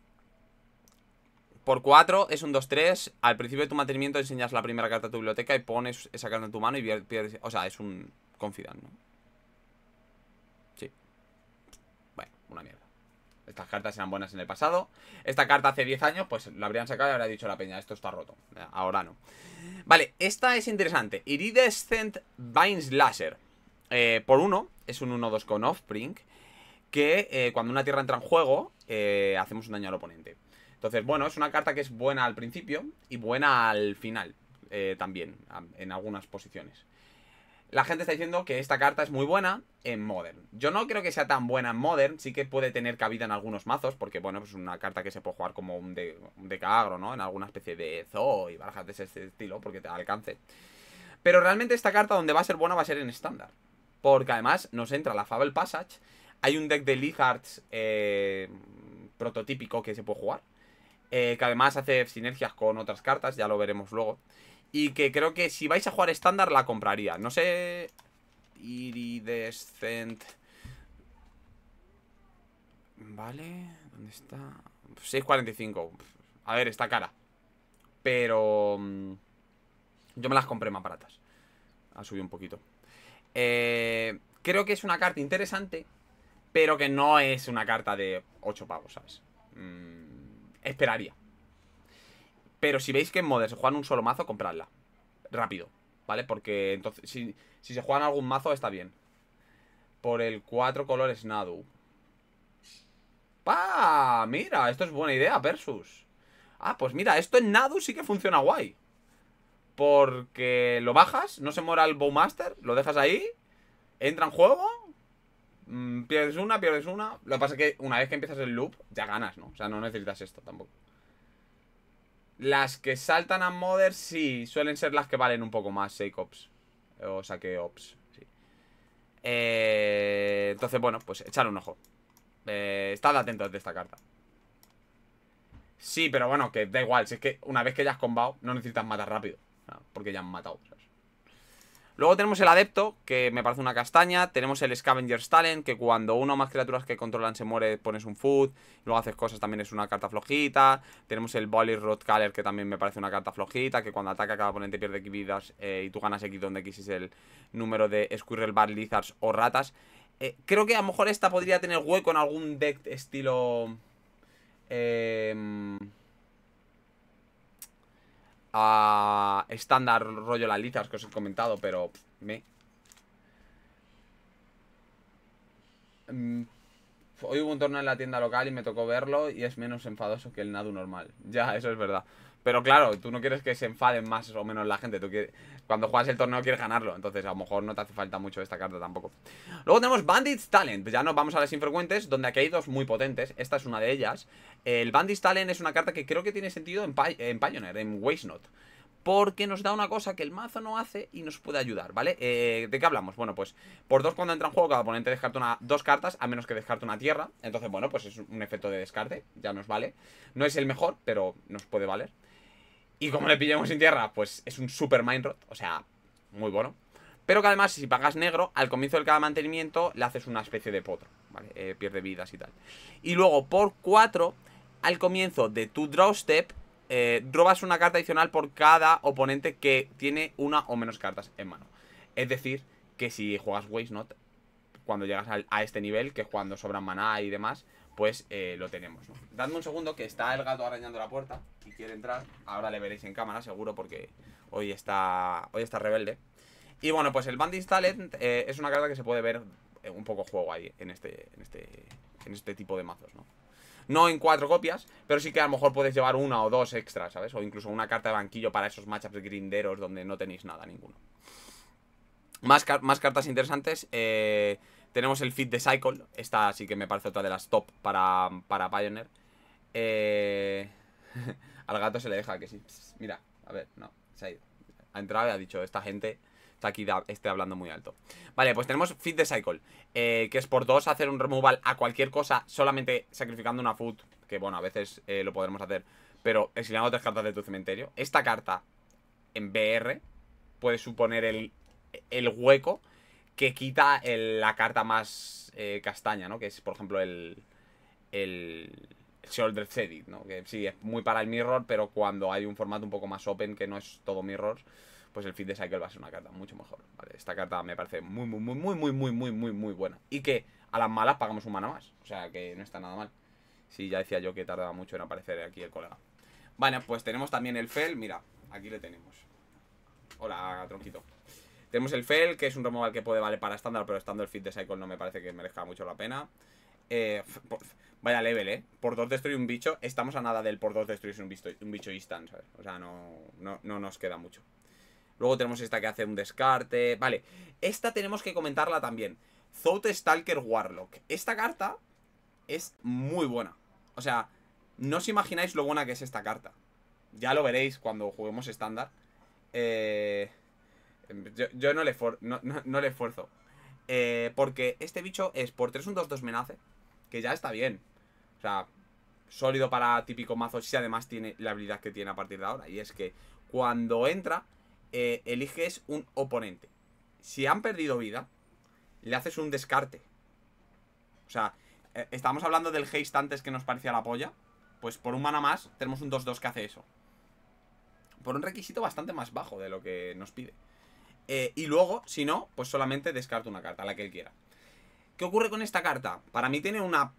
por 4 es un 2-3. Al principio de tu mantenimiento enseñas la primera carta a tu biblioteca y pones esa carta en tu mano y pierdes... O sea, es un confidant, ¿no? Sí. Bueno, una mierda. Estas cartas eran buenas en el pasado. Esta carta hace 10 años, pues la habrían sacado y habría dicho la peña, esto está roto. Eh, ahora no. Vale, esta es interesante. Iridescent Vines Laser. Eh, por uno es un 1-2 con Offspring. Que eh, cuando una tierra entra en juego, hacemos un daño al oponente. Entonces, bueno, es una carta que es buena al principio y buena al final también, en algunas posiciones la gente está diciendo que esta carta es muy buena en Modern. Yo no creo que sea tan buena en Modern, sí que puede tener cabida en algunos mazos, porque bueno, pues es una carta que se puede jugar como un, de, ¿no? En alguna especie de zoo y barajas de ese estilo, porque te alcance. Pero realmente esta carta donde va a ser buena va a ser en estándar. Porque además nos entra la Fable Passage, hay un deck de Lizards eh, prototípico que se puede jugar, eh, que además hace sinergias con otras cartas, ya lo veremos luego. Y que creo que si vais a jugar estándar la compraría. No sé... Iridescent... Vale, ¿dónde está? 6.45. A ver, está cara. Pero... Mm, yo me las compré más baratas. Ha subido un poquito. Eh, creo que es una carta interesante, pero que no es una carta de 8 pavos, ¿sabes? Mm, esperaría. Pero si veis que en Modern se juegan un solo mazo, compradla. Rápido, ¿vale? Porque entonces, si, si se juegan algún mazo, está bien. Por el cuatro colores Nadu. ¡Pah! Mira, esto es buena idea, Versus. Ah, pues mira, esto en Nadu sí que funciona guay. Porque lo bajas, no se mora el Bowmaster, lo dejas ahí, entra en juego, mm, pierdes una, pierdes una. Lo que pasa es que una vez que empiezas el loop, ya ganas, ¿no? O sea, no necesitas esto tampoco. Las que saltan a Mother sí, suelen ser las que valen un poco más, Shake Ops. O saque Ops, sí. Eh, entonces, bueno, pues echar un ojo. Eh, estad atentos de esta carta. Sí, pero bueno, que da igual. Si es que una vez que ya has combado, no necesitas matar rápido. Porque ya han matado. ¿sabes? Luego tenemos el Adepto, que me parece una castaña. Tenemos el Scavenger's Talent, que cuando uno o más criaturas que controlan se muere, pones un food. Luego haces cosas, también es una carta flojita. Tenemos el Volley color que también me parece una carta flojita, que cuando ataca cada oponente pierde X vidas eh, y tú ganas X, donde X es el número de Squirrel, Bar, Lizards o Ratas. Eh, creo que a lo mejor esta podría tener hueco en algún deck estilo... Eh a estándar rollo las listas que os he comentado, pero me... Mm, hoy hubo un torneo en la tienda local y me tocó verlo y es menos enfadoso que el Nadu normal. Ya, eso es verdad. Pero claro, tú no quieres que se enfaden más o menos la gente. Tú quieres cuando juegas el torneo quieres ganarlo. Entonces, a lo mejor no te hace falta mucho esta carta tampoco. Luego tenemos Bandits Talent. Pues ya nos vamos a las infrecuentes, donde aquí hay dos muy potentes. Esta es una de ellas. El Bandits Talent es una carta que creo que tiene sentido en, en Pioneer, en Waste Not porque nos da una cosa que el mazo no hace y nos puede ayudar, ¿vale? Eh, ¿De qué hablamos? Bueno, pues por dos cuando entra en juego cada oponente descarta una, dos cartas, a menos que descarte una tierra. Entonces, bueno, pues es un efecto de descarte, ya nos vale. No es el mejor, pero nos puede valer. Y como le pillamos en tierra, pues es un super mind rot, o sea, muy bueno. Pero que además, si pagas negro, al comienzo de cada mantenimiento le haces una especie de potro, ¿vale? Eh, pierde vidas y tal. Y luego, por 4, al comienzo de tu draw step, eh, robas una carta adicional por cada oponente que tiene una o menos cartas en mano. Es decir, que si juegas Waste Not, cuando llegas a, este nivel, que cuando sobran maná y demás, pues eh, lo tenemos. ¿no? Dadme un segundo que está el gato arañando la puerta y quiere entrar. Ahora le veréis en cámara, seguro, porque hoy está, hoy está rebelde. Y bueno, pues el Bandit Talent eh, es una carta que se puede ver eh, un poco juego ahí en este, en este, en este tipo de mazos, ¿no? No en cuatro copias, pero sí que a lo mejor podéis llevar una o dos extras, ¿sabes? O incluso una carta de banquillo para esos matchups grinderos donde no tenéis nada, ninguno. Más, más cartas interesantes. Eh, tenemos el fit de Cycle. Esta sí que me parece otra de las top para, para Pioneer. Eh, al gato se le deja que sí. mira, a ver, no, se ha ido. Ha entrado y ha dicho, esta gente está aquí esté hablando muy alto. Vale, pues tenemos fit de Cycle, eh, que es por dos hacer un removal a cualquier cosa solamente sacrificando una food, que bueno, a veces eh, lo podremos hacer, pero exiliando tres cartas de tu cementerio. Esta carta en BR puede suponer el, el hueco que quita la carta más eh, castaña, ¿no? Que es, por ejemplo, el, el Shoulder ¿no? Que sí, es muy para el mirror, pero cuando hay un formato un poco más open, que no es todo mirror, pues el Feed de Cycle va a ser una carta mucho mejor, ¿vale? Esta carta me parece muy, muy, muy, muy, muy, muy, muy, muy, muy buena. Y que a las malas pagamos un mana más, o sea que no está nada mal. Sí, ya decía yo que tardaba mucho en aparecer aquí el colega. Vale, pues tenemos también el Fel, mira, aquí le tenemos. Hola, tronquito. Tenemos el Fel, que es un removal que puede valer para estándar, pero estando el fit de Cycle no me parece que merezca mucho la pena. Eh, vaya level, ¿eh? Por 2 destruye un bicho. Estamos a nada del por 2 destruir un bicho, instant, ¿sabes? O sea, no, no, no nos queda mucho. Luego tenemos esta que hace un descarte. Vale, esta tenemos que comentarla también. Zout Stalker Warlock. Esta carta es muy buena. O sea, no os imagináis lo buena que es esta carta. Ya lo veréis cuando juguemos estándar. Eh... Yo, no, le no, esfuerzo. Eh, porque este bicho es por 3 un 2-2 menace. Que ya está bien. O sea, sólido para típico mazo. Si además tiene la habilidad que tiene a partir de ahora. Y es que cuando entra, eh, eliges un oponente. Si han perdido vida, le haces un descarte. O sea, eh, estamos hablando del haste antes que nos parecía la polla. Pues por un mana más, tenemos un 2-2 que hace eso. Por un requisito bastante más bajo de lo que nos pide. Eh, y luego, si no, pues solamente descarto una carta, la que él quiera. ¿Qué ocurre con esta carta? Para mí tiene una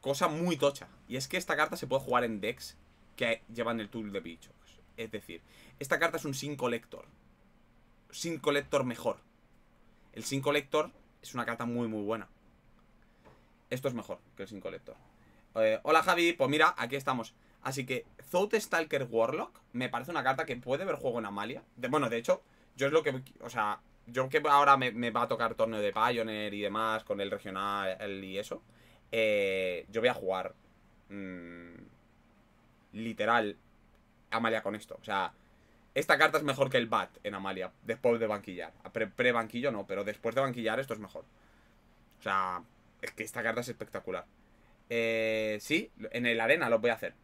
cosa muy tocha. Y es que esta carta se puede jugar en decks que llevan el tool de bichos. Es decir, esta carta es un Sin Collector. Sin Collector mejor. El Sin Collector es una carta muy, muy buena. Esto es mejor que el Sin Collector. Eh, hola Javi, pues mira, aquí estamos. Así que Zote Stalker Warlock me parece una carta que puede ver juego en Amalia. De, bueno, de hecho, yo es lo que. O sea, yo que ahora me, va a tocar torneo de Pioneer y demás con el regional y eso. Eh, yo voy a jugar. Mm, literal. Amalia con esto. O sea, esta carta es mejor que el Bat en Amalia. Después de banquillar. Pre-banquillo no, pero después de banquillar esto es mejor. O sea, es que esta carta es espectacular. Eh, sí, en el arena lo voy a hacer.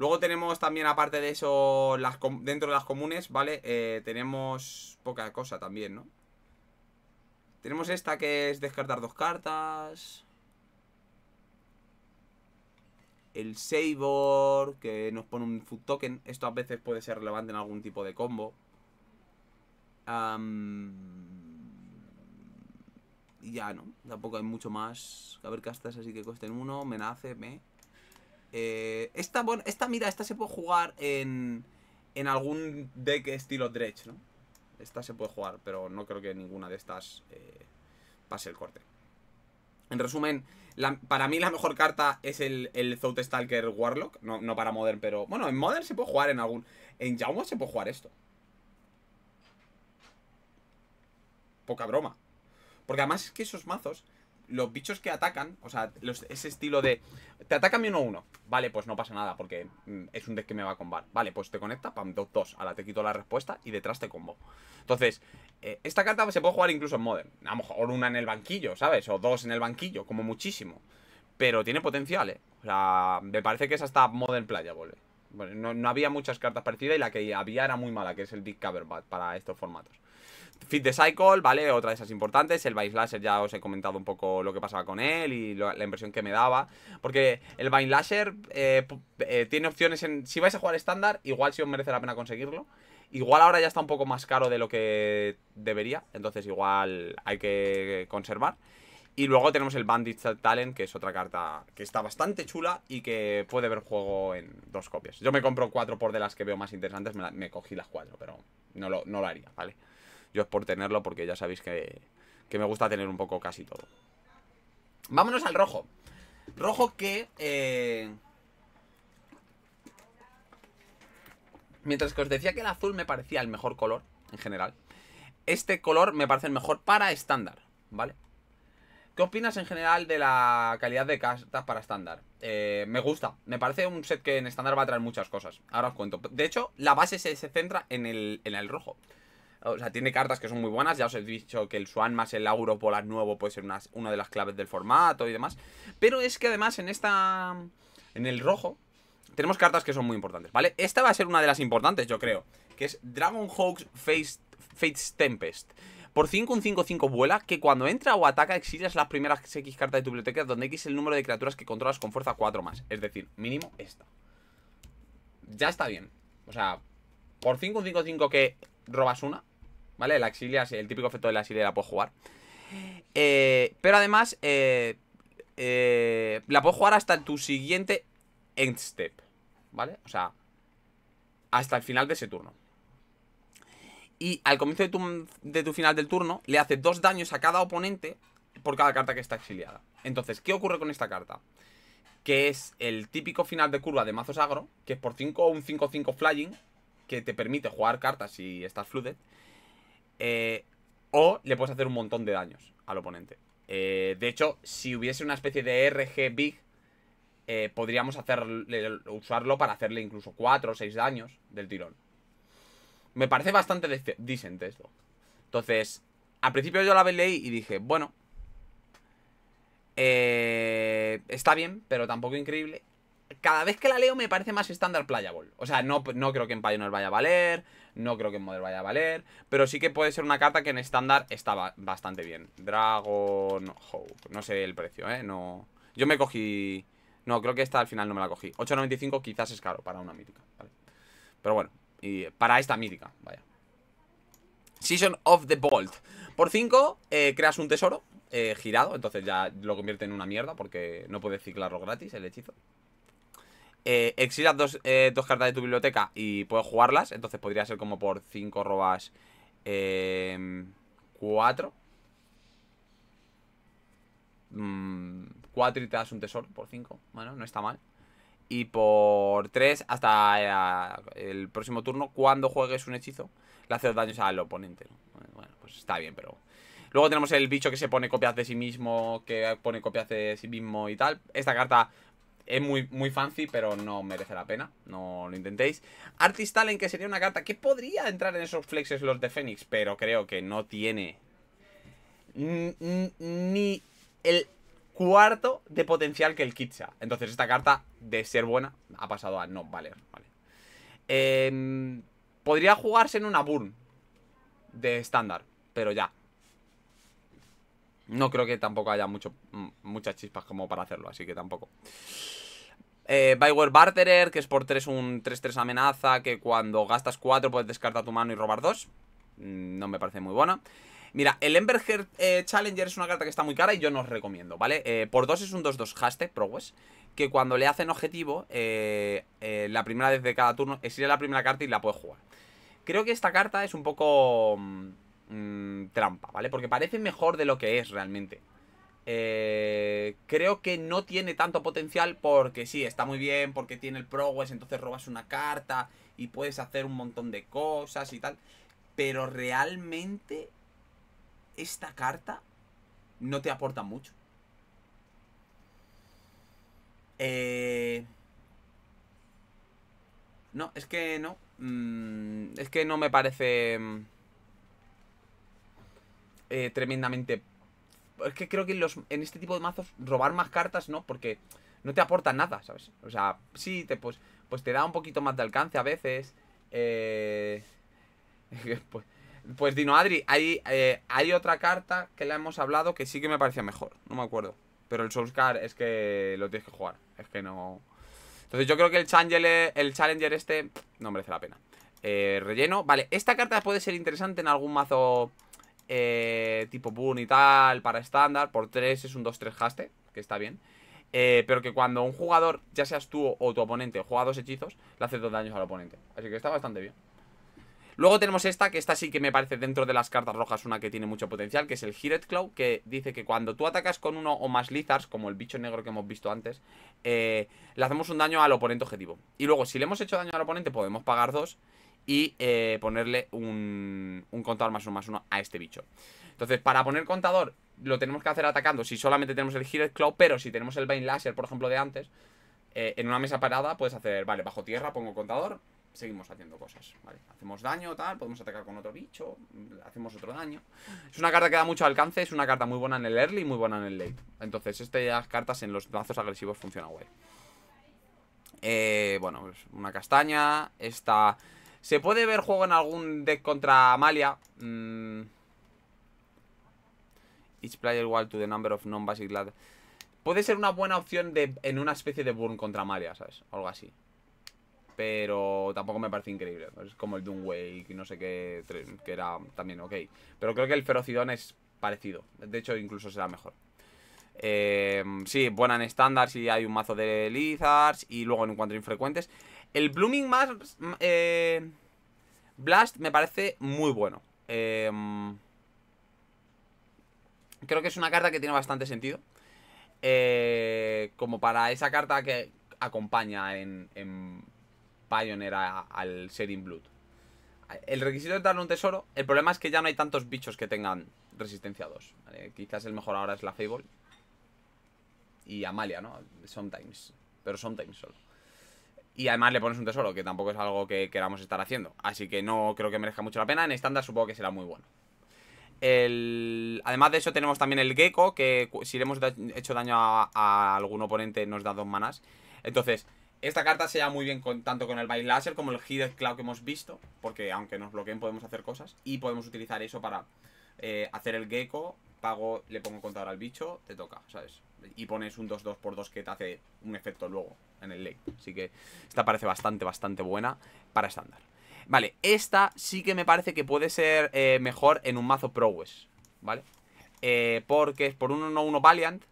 Luego tenemos también, aparte de eso, dentro de las comunes, ¿vale? Eh, tenemos poca cosa también, ¿no? Tenemos esta que es descartar dos cartas. El Sabor, que nos pone un Food Token. Esto a veces puede ser relevante en algún tipo de combo. Y ya, ¿no? Tampoco hay mucho más. A ver, castas así que cuesten uno. Menace, me. Eh, esta, esta, mira, esta se puede jugar en, en algún deck estilo Dredge, ¿no? Esta se puede jugar, pero no creo que ninguna de estas eh, pase el corte. En resumen, para mí la mejor carta es el, el Stalker Warlock. No, no, para Modern, pero... Bueno, en Modern se puede jugar en algún... En Jauma se puede jugar esto. Poca broma. Porque además es que esos mazos los bichos que atacan, o sea, ese estilo de. Te atacan mi 1-1. Vale, pues no pasa nada, porque mm, es un deck que me va a combar. Vale, pues te conecta, pam, 2-2. Ahora te quito la respuesta y detrás te combo. Entonces, eh, esta carta se puede jugar incluso en Modern. A lo mejor una en el banquillo, ¿sabes? O dos en el banquillo, como muchísimo. Pero tiene potencial, ¿eh? O sea, me parece que es hasta Modern Playa, boludo no, había muchas cartas parecidas y la que había era muy mala, que es el Big cover para estos formatos. Fit the Cycle, ¿vale? Otra de esas importantes. El Bind laser ya os he comentado un poco lo que pasaba con él y la impresión que me daba. Porque el Bind laser eh, eh, tiene opciones en... Si vais a jugar estándar, igual si os merece la pena conseguirlo. Igual ahora ya está un poco más caro de lo que debería, entonces igual hay que conservar. Y luego tenemos el Bandit Talent, que es otra carta que está bastante chula y que puede ver juego en dos copias. Yo me compro cuatro por de las que veo más interesantes, me, cogí las cuatro, pero no lo, no haría, ¿vale? Yo es por tenerlo porque ya sabéis que, que me gusta tener un poco casi todo. Vámonos al rojo. Rojo que... Eh, mientras que os decía que el azul me parecía el mejor color en general, este color me parece el mejor para estándar, ¿vale? ¿Qué opinas en general de la calidad de cartas para estándar? Eh, me gusta, me parece un set que en estándar va a traer muchas cosas. Ahora os cuento. De hecho, la base se, centra en el, en el rojo. O sea, tiene cartas que son muy buenas. Ya os he dicho que el Swan más el Auropolar nuevo puede ser una, una de las claves del formato y demás. Pero es que además en esta. En el rojo. Tenemos cartas que son muy importantes, ¿vale? Esta va a ser una de las importantes, yo creo. Que es Dragon Hawk's Face, Tempest. Por 5, un 5-5 vuela, que cuando entra o ataca exilias las primeras X cartas de tu biblioteca, donde X es el número de criaturas que controlas con fuerza 4 más. Es decir, mínimo esta. Ya está bien. O sea, por 5, un 5-5 que robas una, ¿vale? La exilia, el típico efecto de la exilia la puedo jugar. Eh, pero además, eh, eh, la puedo jugar hasta tu siguiente end step, ¿vale? O sea, hasta el final de ese turno. Y al comienzo de tu, final del turno, le hace dos daños a cada oponente por cada carta que está exiliada. Entonces, ¿qué ocurre con esta carta? Que es el típico final de curva de mazos agro, que es por 5 o un 5-5 flying, que te permite jugar cartas si estás flooded. Eh, o le puedes hacer un montón de daños al oponente. Eh, de hecho, si hubiese una especie de RG Big, eh, podríamos usarlo para hacerle incluso 4 o 6 daños del tirón. Me parece bastante decente esto. Entonces, al principio yo la leí y dije, bueno, eh, está bien, pero tampoco increíble. Cada vez que la leo me parece más estándar playable. O sea, no, no creo que en Pioneer vaya a valer, no creo que en Model vaya a valer, pero sí que puede ser una carta que en estándar está bastante bien. Dragon Hope. No sé el precio, ¿eh? No... Yo me cogí... No, creo que esta al final no me la cogí. 8.95 quizás es caro para una mítica, ¿vale? Pero bueno, y para esta mítica, vaya. Season of the Bolt. Por 5, eh, creas un tesoro eh, girado. Entonces ya lo convierte en una mierda porque no puedes ciclarlo gratis, el hechizo. Eh, exilas dos, eh, cartas de tu biblioteca y puedes jugarlas. Entonces podría ser como por 5 robas 4. Em, 4 mm, y te das un tesoro por 5. Bueno, no está mal. Y por 3 hasta eh, el próximo turno, cuando juegues un hechizo, le haces daños al oponente. Bueno, pues está bien, pero... Luego tenemos el bicho que se pone copias de sí mismo, que pone copias de sí mismo y tal. Esta carta es muy, muy fancy, pero no merece la pena. No lo intentéis. Artist en que sería una carta que podría entrar en esos flexes los de Fénix, pero creo que no tiene ni el cuarto de potencial que el Kitcha. Entonces esta carta, de ser buena, ha pasado a no valer. Em, podría jugarse en una burn de estándar, pero ya. No creo que tampoco haya mucho, muchas chispas como para hacerlo, así que tampoco. Eh, Barterer, que es por 3 un 3-3 amenaza, que cuando gastas 4 puedes descartar tu mano y robar 2. Mm, no me parece muy buena. Mira, el Ember eh, Challenger es una carta que está muy cara y yo no os recomiendo, ¿vale? Eh, por 2 es un 2-2 haste, Prowess, que cuando le hacen objetivo, eh, la primera vez de cada turno, exige la primera carta y la puede jugar. Creo que esta carta es un poco mm, mm, trampa, ¿vale? Porque parece mejor de lo que es realmente. creo que no tiene tanto potencial porque sí, está muy bien, porque tiene el Prowess. entonces robas una carta y puedes hacer un montón de cosas y tal. Pero realmente esta carta no te aporta mucho. Eh... No, es que no. Mm, es que no me parece mm, eh, tremendamente... Es que creo que en, los, en este tipo de mazos robar más cartas no, porque no te aporta nada, ¿sabes? O sea, sí, te, pues, pues te da un poquito más de alcance a veces. Eh... pues, pues Dino Adri, hay, eh, hay otra carta que la hemos hablado que sí que me parecía mejor. No me acuerdo. Pero el Soulscar es que lo tienes que jugar. Es que no. Entonces yo creo que el Challenger, el Challenger este no merece la pena. Eh, relleno. Vale, esta carta puede ser interesante en algún mazo eh, tipo Boon y tal, para estándar. Por 3 es un 2-3 haste, que está bien. pero que cuando un jugador, ya seas tú o tu oponente, juega dos hechizos, le hace dos daños al oponente. Así que está bastante bien. Luego tenemos esta, que esta sí que me parece dentro de las cartas rojas una que tiene mucho potencial, que es el Hired Claw, que dice que cuando tú atacas con uno o más lizards, como el bicho negro que hemos visto antes, eh, le hacemos un daño al oponente objetivo. Y luego, si le hemos hecho daño al oponente, podemos pagar dos y eh, ponerle un, contador más uno más uno a este bicho. Entonces, para poner contador, lo tenemos que hacer atacando si solamente tenemos el Hired Claw, pero si tenemos el Bane Laser, por ejemplo, de antes, eh, en una mesa parada puedes hacer, vale, bajo tierra pongo contador, seguimos haciendo cosas, ¿vale? Hacemos daño, tal, podemos atacar con otro bicho, hacemos otro daño. Es una carta que da mucho alcance, es una carta muy buena en el early y muy buena en el late. Entonces, estas cartas en los brazos agresivos funciona guay. Eh, bueno, pues una castaña, esta... ¿Se puede ver juego en algún deck contra Amalia? Mm. Each player igual to the number of non-basic Puede ser una buena opción de, en una especie de burn contra Amalia, ¿sabes? Algo así pero tampoco me parece increíble. Es como el Doom Wake y no sé qué, que era también ok. Pero creo que el Ferocidón es parecido. De hecho, incluso será mejor. Eh, sí, buena en estándar si hay un mazo de Lizards y luego en cuanto infrecuentes. El Blooming más, eh, Blast me parece muy bueno. Eh, creo que es una carta que tiene bastante sentido. como para esa carta que acompaña en Pioneer al Shedding Blood. El requisito de darle un tesoro. El problema es que ya no hay tantos bichos que tengan resistencia 2. Quizás el mejor ahora es la Fable. Y Amalia, ¿no? Sometimes. Pero sometimes solo. Y además le pones un tesoro, que tampoco es algo que queramos estar haciendo. Así que no creo que merezca mucho la pena. En estándar supongo que será muy bueno. El... Además de eso tenemos también el Gecko, que si le hemos hecho daño a, a, algún oponente nos da dos manas. Entonces, esta carta se da muy bien con, tanto con el laser como el of Cloud que hemos visto, porque aunque nos bloqueen podemos hacer cosas y podemos utilizar eso para eh, hacer el Gecko, pago, le pongo contador al bicho, te toca, ¿sabes? Y pones un 2-2 por 2 que te hace un efecto luego en el late. Así que esta parece bastante, bastante buena para estándar. Vale, esta sí que me parece que puede ser eh, mejor en un mazo Prowess, ¿vale? Eh, porque es por un 1-1 Valiant,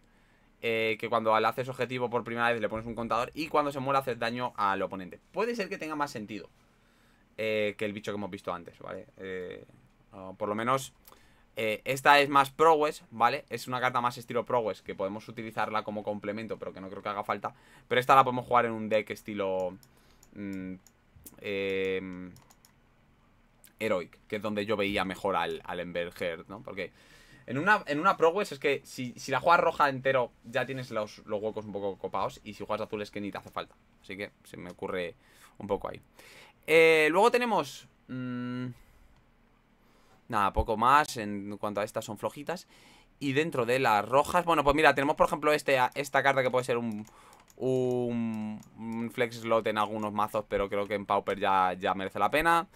eh, que cuando le haces objetivo por primera vez le pones un contador y cuando se muere haces daño al oponente. Puede ser que tenga más sentido eh, que el bicho que hemos visto antes, ¿vale? Eh, por lo menos esta es más prowess, ¿vale? Es una carta más estilo prowess que podemos utilizarla como complemento, pero que no creo que haga falta. Pero esta la podemos jugar en un deck estilo... Mm, heroic, que es donde yo veía mejor al, al Emberger, ¿no? Porque en una, en una es que si, la juegas roja entero ya tienes los, huecos un poco copados y si juegas azul es que ni te hace falta. Así que se me ocurre un poco ahí. Eh, luego tenemos... Mm, nada, poco más en cuanto a estas son flojitas. Y dentro de las rojas, bueno, pues mira, tenemos por ejemplo este, esta carta que puede ser un, un, flex slot en algunos mazos, pero creo que en Pauper ya, ya merece la pena.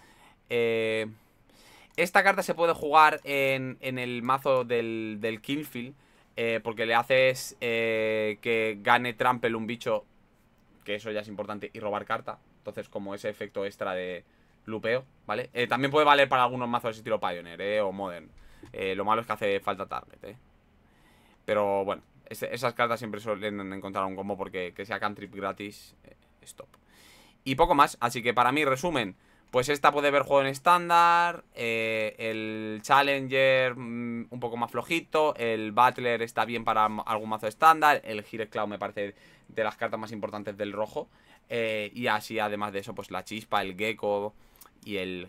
Eh, esta carta se puede jugar en, en el mazo del, del Killfield. Eh, porque le haces eh, que gane Trample un bicho. Que eso ya es importante. Y robar carta. Entonces, como ese efecto extra de lupeo, ¿vale? Eh, también puede valer para algunos mazos de estilo Pioneer, O Modern. lo malo es que hace falta target, Pero bueno, esas cartas siempre suelen encontrar un combo porque que sea cantrip gratis. stop. Y poco más. Así que para mí, resumen. Pues esta puede ver juego en estándar, eh, el Challenger mm, un poco más flojito, el Battler está bien para algún mazo estándar, el Gire Cloud me parece de las cartas más importantes del rojo. Eh, y así, además de eso, pues la Chispa, el Gecko y el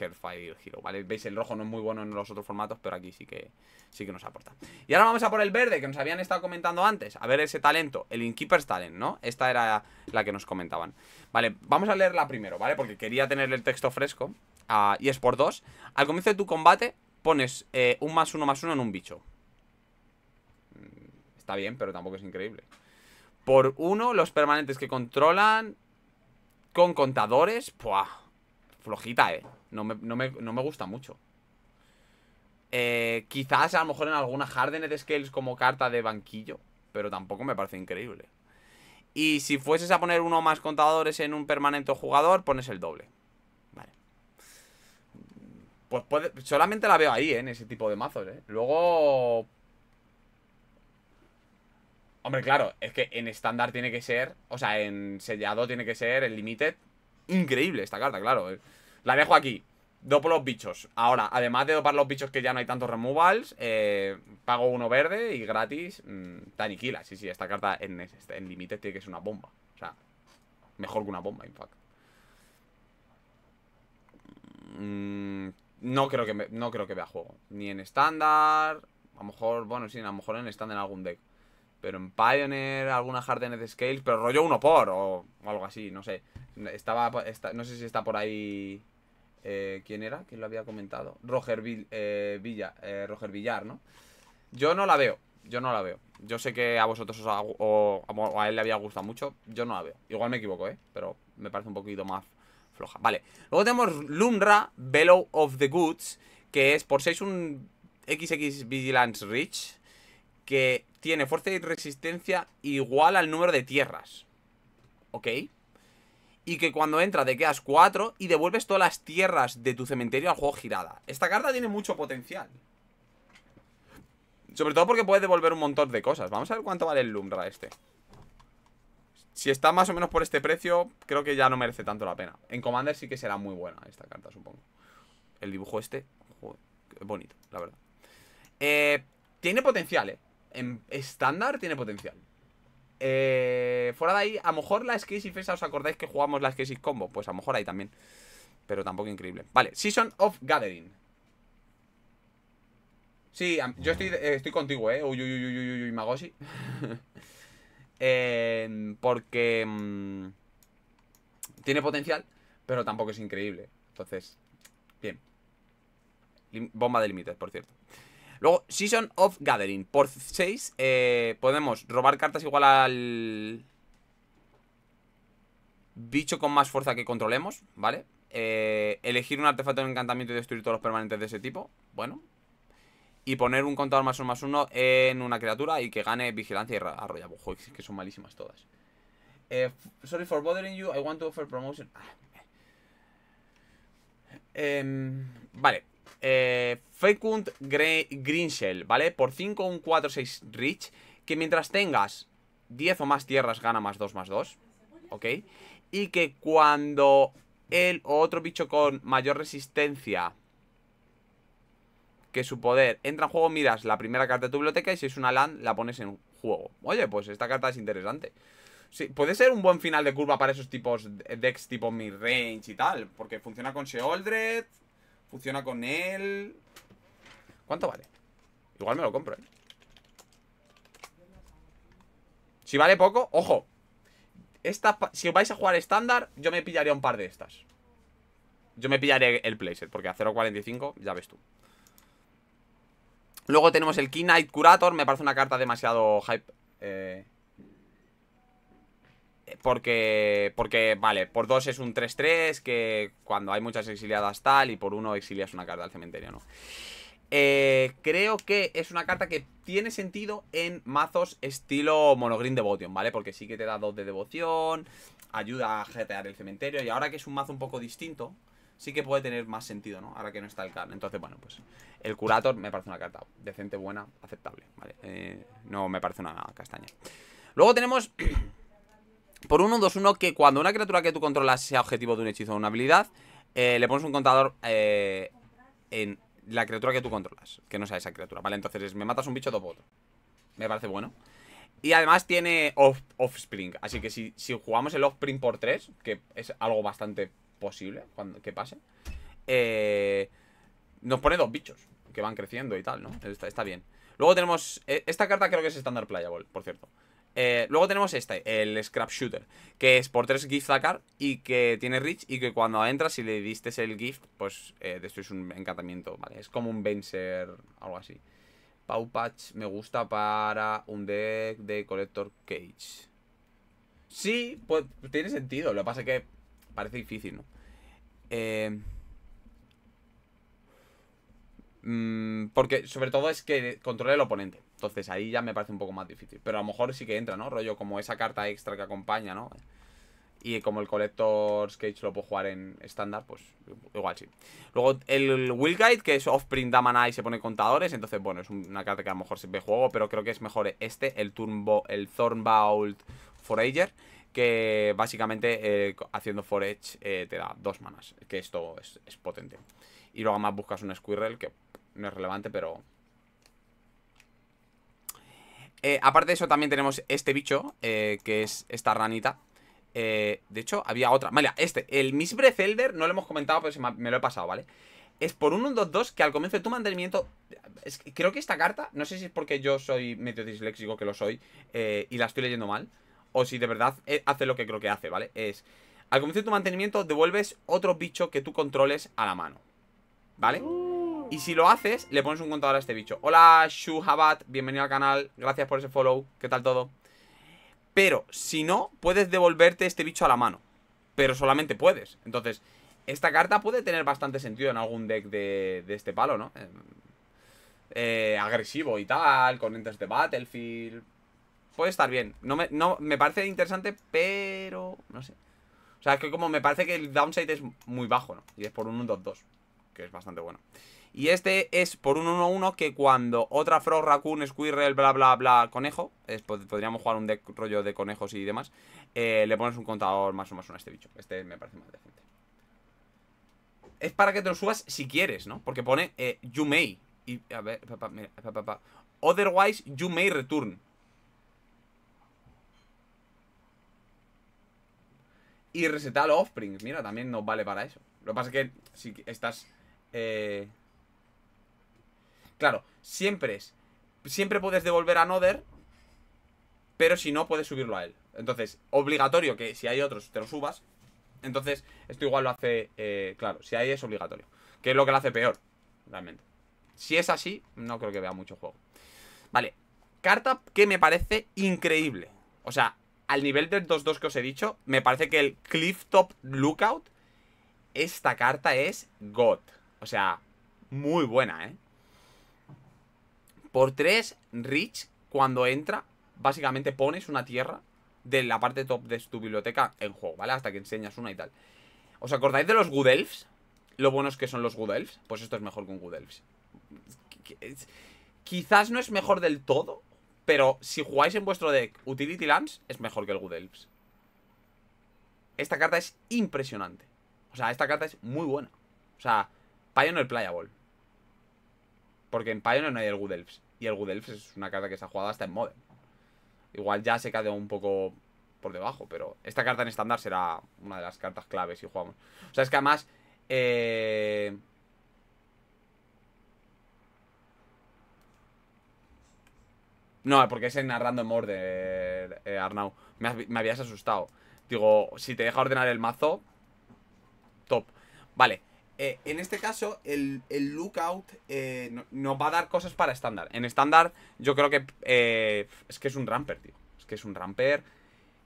Hellfire giro, ¿vale? Veis, el rojo no es muy bueno en los otros formatos, pero aquí sí que, sí que nos aporta. Y ahora vamos a por el verde, que nos habían estado comentando antes. A ver ese talento, el Inkeeper's Talent, ¿no? Esta era la que nos comentaban. Vale, vamos a leerla primero, ¿vale? Porque quería tener el texto fresco. Ah, y es por dos. Al comienzo de tu combate pones eh, un más uno más uno en un bicho. Mm, está bien, pero tampoco es increíble. Por uno, los permanentes que controlan con contadores. Puah, flojita, eh no me, gusta mucho. Eh, quizás a lo mejor en alguna Hardened Scales como carta de banquillo, pero tampoco me parece increíble. Y si fueses a poner uno más contadores en un permanente jugador, pones el doble. Vale. Pues solamente la veo ahí, eh, en ese tipo de mazos. Eh. Luego... Hombre, claro, es que en estándar tiene que ser, o sea, en sellado tiene que ser, el limited, increíble esta carta, claro. La dejo aquí. Dopo los bichos. Ahora, además de dopar los bichos que ya no hay tantos removals, eh, pago uno verde y gratis mm, taniquila Sí, sí, esta carta en, este, en límite tiene que ser una bomba. O sea, mejor que una bomba, in fact. Mm, no, creo que no creo que vea juego. Ni en estándar. A lo mejor, bueno, sí, a lo mejor en estándar en algún deck. Pero en Pioneer, alguna Hardened Scales, pero rollo uno por o, algo así, no sé. Estaba, no sé si está por ahí eh, ¿Quién era? ¿Quién lo había comentado? Roger, eh, Villa, eh, Roger Villar, ¿no? Yo no la veo. Yo no la veo. Yo sé que a vosotros os o, a él le había gustado mucho. Yo no la veo. Igual me equivoco, ¿eh? Pero me parece un poquito más floja. Vale. Luego tenemos Lumra, Bellow of the Goods, que es por 6 un XX Vigilance Rich que tiene fuerza y resistencia igual al número de tierras. ¿Ok? y que cuando entra te quedas 4 y devuelves todas las tierras de tu cementerio al juego girada. Esta carta tiene mucho potencial. Sobre todo porque puede devolver un montón de cosas. Vamos a ver cuánto vale el Lumra este. Si está más o menos por este precio, creo que ya no merece tanto la pena. En Commander sí que será muy buena esta carta, supongo. El dibujo este, bonito, la verdad. Eh, tiene potencial, ¿eh? En estándar tiene potencial. Eh, fuera de ahí, a lo mejor la crisis esa, ¿os acordáis que jugamos la y combo? Pues a lo mejor ahí también. Pero tampoco increíble. Vale, Season of Gathering. Sí, yo estoy, eh, estoy contigo, ¿eh? Uy, uy, uy, uy, uy, Magoshi. Eh, porque... Mm, tiene potencial, pero tampoco es increíble. Entonces, bien. bomba de límites, por cierto. Luego, Season of Gathering. Por 6 eh, podemos robar cartas igual al... Bicho con más fuerza que controlemos, ¿vale? Eh, elegir un artefacto de encantamiento y destruir todos los permanentes de ese tipo. Bueno. Y poner un contador más uno más uno en una criatura y que gane vigilancia y arrollabo. que son malísimas todas. Eh, sorry for bothering you, I want to offer promotion. Ah, em, vale eh, Fecund Greenshell, ¿vale? Por 5, un 4, 6 Rich, que mientras tengas 10 o más tierras gana más 2, más 2, ¿ok? Y que cuando el o otro bicho con mayor resistencia que su poder entra en juego, miras la primera carta de tu biblioteca y si es una land la pones en juego. Oye, pues esta carta es interesante. Sí, puede ser un buen final de curva para esos tipos decks tipo midrange y tal, porque funciona con Sheoldred, Funciona con él. ¿Cuánto vale? Igual me lo compro, ¿eh? Si vale poco, ojo. Esta, si vais a jugar estándar, yo me pillaría un par de estas. Yo me pillaré el placer porque a 0.45, ya ves tú. Luego tenemos el Key Knight Curator, me parece una carta demasiado hype. Eh, porque, porque, vale, por dos es un 3-3, que cuando hay muchas exiliadas tal, y por uno exilias una carta al cementerio, ¿no? Eh, creo que es una carta que tiene sentido en mazos estilo monogreen devotion, ¿vale? Porque sí que te da dos de devoción, ayuda a jetear el cementerio, y ahora que es un mazo un poco distinto, sí que puede tener más sentido, ¿no? Ahora que no está el card. Entonces, bueno, pues el Curator me parece una carta decente, buena, aceptable, ¿vale? Eh, no me parece una castaña. Luego tenemos... Por 1-2-1 que cuando una criatura que tú controlas sea objetivo de un hechizo o una habilidad, eh, le pones un contador eh, en la criatura que tú controlas, que no sea esa criatura, ¿vale? Entonces me matas un bicho, dos otro. Me parece bueno. Y además tiene offspring, así que si, si jugamos el offspring por 3, que es algo bastante posible cuando, que pase, eh, nos pone dos bichos que van creciendo y tal, ¿no? Está, bien. Luego tenemos... esta carta creo que es estándar playable, por cierto. Eh, luego tenemos este, el Scrap Shooter, que es por 3 gift card y que tiene reach y que cuando entras, si le diste el gift, pues eh, destruyes un encantamiento, ¿vale? Es como un Vencer, algo así. Pau Patch me gusta para un deck de Collector Cage. Sí, pues tiene sentido, lo que pasa es que parece difícil, ¿no? Eh, mm, porque sobre todo es que controla el oponente. Entonces ahí ya me parece un poco más difícil. Pero a lo mejor sí que entra, ¿no? Rollo como esa carta extra que acompaña, ¿no? Y como el Collector's Cage lo puedo jugar en estándar, pues igual sí. Luego el Will Guide, que es Offprint da maná y se pone contadores. Entonces, bueno, es una carta que a lo mejor se ve juego, pero creo que es mejor este, el, Turbo, el Thornbolt Forager. Que básicamente eh, haciendo Forage eh, te da dos manas. Que esto es, es potente. Y luego además buscas un Squirrel, que no es relevante, pero eh, aparte de eso, también tenemos este bicho, eh, que es esta ranita. Eh, de hecho, había otra. Vale, este, el Miss Elder, no lo hemos comentado, pero me, lo he pasado, ¿vale? Es por un 1-2-2 que al comienzo de tu mantenimiento. creo que esta carta, no sé si es porque yo soy medio disléxico, que lo soy, y la estoy leyendo mal, o si de verdad hace lo que creo que hace, ¿vale? Es. Al comienzo de tu mantenimiento, devuelves otro bicho que tú controles a la mano, ¿vale? Y si lo haces, le pones un contador a este bicho. Hola, Shuhabat, bienvenido al canal. Gracias por ese follow. ¿Qué tal todo? Pero si no, puedes devolverte este bicho a la mano. Pero solamente puedes. Entonces, esta carta puede tener bastante sentido en algún deck de, este palo, ¿no? Em, eh, agresivo y tal, con entes de Battlefield. Puede estar bien. No me, no, me parece interesante, pero... No sé. O sea, es que como me parece que el downside es muy bajo, ¿no? Y es por un 1-2-2, que es bastante bueno. Y este es por un 1-1 que cuando otra Frog, Raccoon, Squirrel, bla, bla, bla, conejo, podríamos jugar un deck, rollo de conejos y demás, eh, le pones un contador más o menos a este bicho. Este me parece más decente. Es para que te lo subas si quieres, ¿no? Porque pone eh, You May. Y, a ver, papá, mira, papá. Otherwise, You May Return. Y resetar los offsprings. Mira, también nos vale para eso. Lo que pasa es que si estás... Eh, Claro, siempre es. Siempre puedes devolver a Noder, pero si no, puedes subirlo a él. Entonces, obligatorio que si hay otros, te lo subas. Entonces, esto igual lo hace. Eh, claro, si hay es obligatorio. Que es lo que lo hace peor, realmente. Si es así, no creo que vea mucho juego. Vale, carta que me parece increíble. O sea, al nivel del 2-2 que os he dicho, me parece que el Cliff Top Lookout, esta carta es God. O sea, muy buena, ¿eh? Por 3, Rich, cuando entra, básicamente pones una tierra de la parte top de tu biblioteca en juego, ¿vale? Hasta que enseñas una y tal. ¿Os acordáis de los Good Elves? Lo buenos es que son los Good Elves. Pues esto es mejor que un Good Elves. Quizás no es mejor del todo, pero si jugáis en vuestro deck Utility Lands, es mejor que el Good Elves. Esta carta es impresionante. O sea, esta carta es muy buena. O sea, Pioneer Playable. Porque en Pioneer no hay el Good Elves. Y el Good Elf es una carta que se ha jugado hasta en Modern. Igual ya se quedó un poco por debajo, pero esta carta en estándar será una de las cartas claves si jugamos. O sea, es que además... Eh, no, porque es en Random Order, eh, Arnau. Me, me habías asustado. Digo, si te deja ordenar el mazo, top. Vale. Eh, en este caso, el, lookout eh, nos no va a dar cosas para estándar. En estándar, yo creo que eh, es que es un ramper, tío. Es que es un ramper.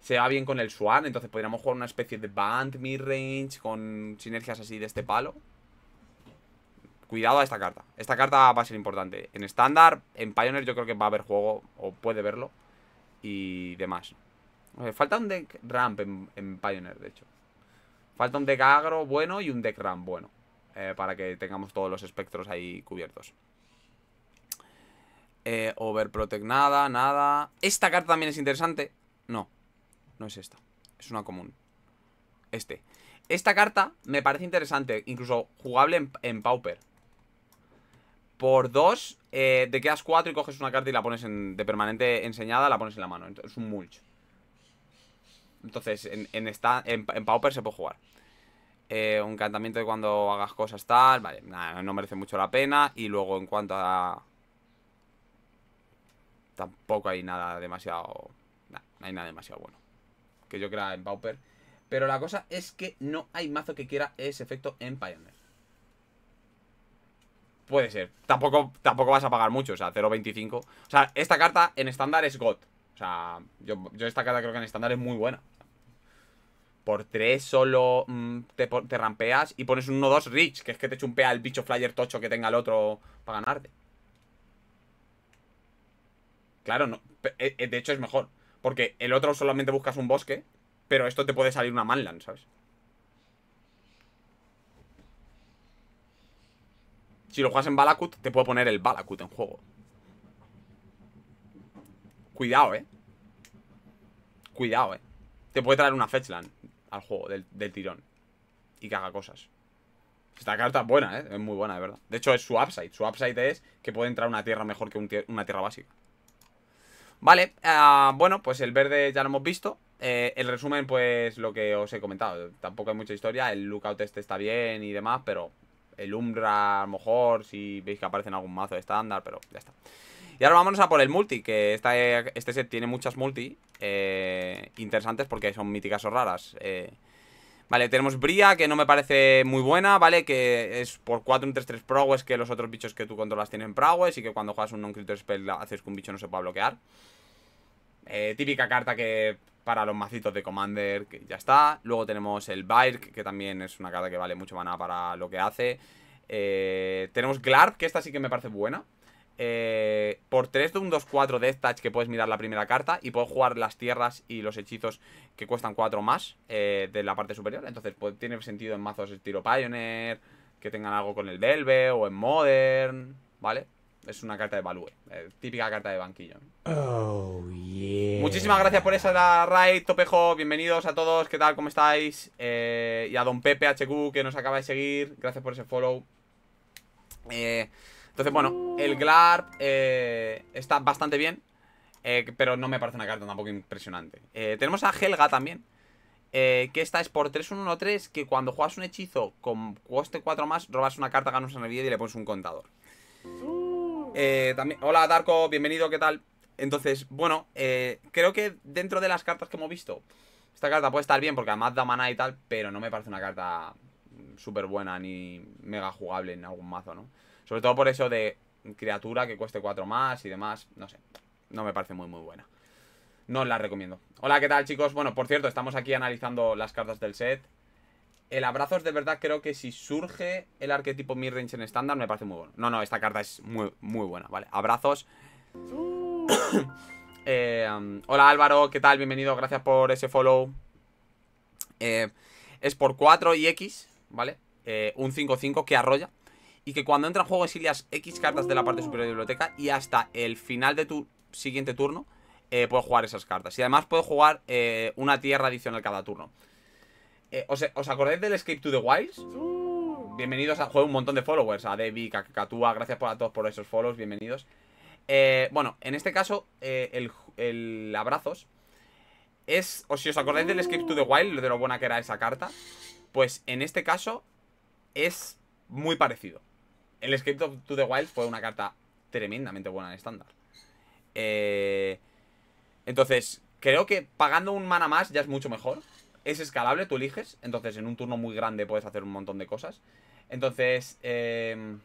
Se va bien con el Swan, entonces podríamos jugar una especie de band mid-range con sinergias así de este palo. Cuidado a esta carta. Esta carta va a ser importante. En estándar, en Pioneer yo creo que va a haber juego, o puede verlo, y demás. falta un deck ramp en, en Pioneer, de hecho. Falta un deck agro bueno y un deck ramp bueno. Eh, para que tengamos todos los espectros ahí cubiertos. Eh, overprotect nada, nada. Esta carta también es interesante. No, no es esta. Es una común. Este. Esta carta me parece interesante, incluso jugable en, Pauper. Por dos, te eh, quedas cuatro y coges una carta y la pones en, de permanente enseñada, la pones en la mano. Es un mulch. Entonces, en, esta, en Pauper se puede jugar. Eh, un encantamiento de cuando hagas cosas tal, vale, nada, no merece mucho la pena. Y luego en cuanto a... Tampoco hay nada demasiado... no hay nada demasiado bueno. Que yo crea en Pauper. Pero la cosa es que no hay mazo que quiera ese efecto en Pioneer. Puede ser. Tampoco, tampoco vas a pagar mucho, o sea, 0.25. O sea, esta carta en estándar es God. O sea, yo, yo esta carta creo que en estándar es muy buena. Por 3 solo mm, te, rampeas y pones un 1-2 Rich, que es que te chumpea el bicho flyer tocho que tenga el otro para ganarte. Claro, no, eh, eh, de hecho es mejor. Porque el otro solamente buscas un bosque, pero esto te puede salir una manland, ¿sabes? Si lo juegas en Balakut, te puedo poner el Balakut en juego. Cuidado, eh. Cuidado, eh. Te puede traer una Fetchland al juego del, tirón. Y que haga cosas. Esta carta es buena, ¿eh? Es muy buena, de verdad. De hecho, es su upside. Su upside es que puede entrar una tierra mejor que una tierra básica. Vale, eh, bueno, pues el verde ya lo hemos visto. Eh, el resumen, pues lo que os he comentado. Tampoco hay mucha historia. El lookout este está bien y demás, pero el Umbra, a lo mejor, si veis que aparece en algún mazo estándar, pero ya está. Y ahora vámonos a por el multi, que esta, este set tiene muchas multi eh, interesantes porque son míticas o raras. Eh, vale, tenemos Bria, que no me parece muy buena, ¿vale? Que es por 4 un 3-3 prowess que los otros bichos que tú controlas tienen prowess y que cuando juegas un non-critter spell haces que un bicho no se pueda bloquear. Eh, típica carta que para los macitos de Commander, que ya está. Luego tenemos el Bike, que también es una carta que vale mucho maná para lo que hace. tenemos Glarp, que esta sí que me parece buena eh, por 3 de un 2-4 Death Touch que puedes mirar la primera carta y puedes jugar las tierras y los hechizos que cuestan 4 más eh, de la parte superior. Entonces pues, tiene sentido en mazos estilo Pioneer, que tengan algo con el Delve o en Modern, ¿vale? Es una carta de Value, eh, típica carta de banquillo. Oh, yeah. Muchísimas gracias por esa raid, Topejo. Bienvenidos a todos, ¿qué tal? ¿Cómo estáis? Eh, y a Don Pepe HQ que nos acaba de seguir. Gracias por ese follow. Eh, entonces, bueno, el Glarp eh, está bastante bien. Eh, pero no me parece una carta tampoco impresionante. Eh, tenemos a Helga también. que esta es por 3-1-1-3. Que cuando juegas un hechizo con coste 4 más, robas una carta, ganas una vida y le pones un contador. Uh. también, hola Darko, bienvenido, ¿qué tal? Entonces, bueno, creo que dentro de las cartas que hemos visto, esta carta puede estar bien porque además da maná y tal, pero no me parece una carta súper buena ni mega jugable en algún mazo, ¿no? Sobre todo por eso de criatura que cueste 4 más y demás. No sé, no me parece muy muy buena. No la recomiendo. Hola, ¿qué tal chicos? Bueno, por cierto, estamos aquí analizando las cartas del set. El abrazos de verdad creo que si surge el arquetipo midrange en estándar me parece muy bueno. No, no, esta carta es muy, muy buena, ¿vale? Abrazos. Eh, hola Álvaro, ¿qué tal? Bienvenido, gracias por ese follow. Eh, es por 4 y X, ¿vale? Eh, un 5-5 que arrolla y que cuando entra en juego exilias X cartas de la parte superior de la biblioteca y hasta el final de tu siguiente turno eh, puedes jugar esas cartas. Y además puedes jugar eh, una tierra adicional cada turno. Eh, ¿os, acordáis del Escape to the Wilds? Bienvenidos a juego un montón de followers. A Debbie, a gracias por, a todos por esos follows, bienvenidos. bueno, en este caso, el, abrazos es. O si os acordáis del Escape to the Wild, de lo buena que era esa carta. Pues en este caso, es muy parecido. El Escape to the Wild fue una carta tremendamente buena en estándar. Eh, entonces, creo que pagando un mana más ya es mucho mejor. Es escalable, tú eliges. Entonces, en un turno muy grande puedes hacer un montón de cosas. Entonces, eh,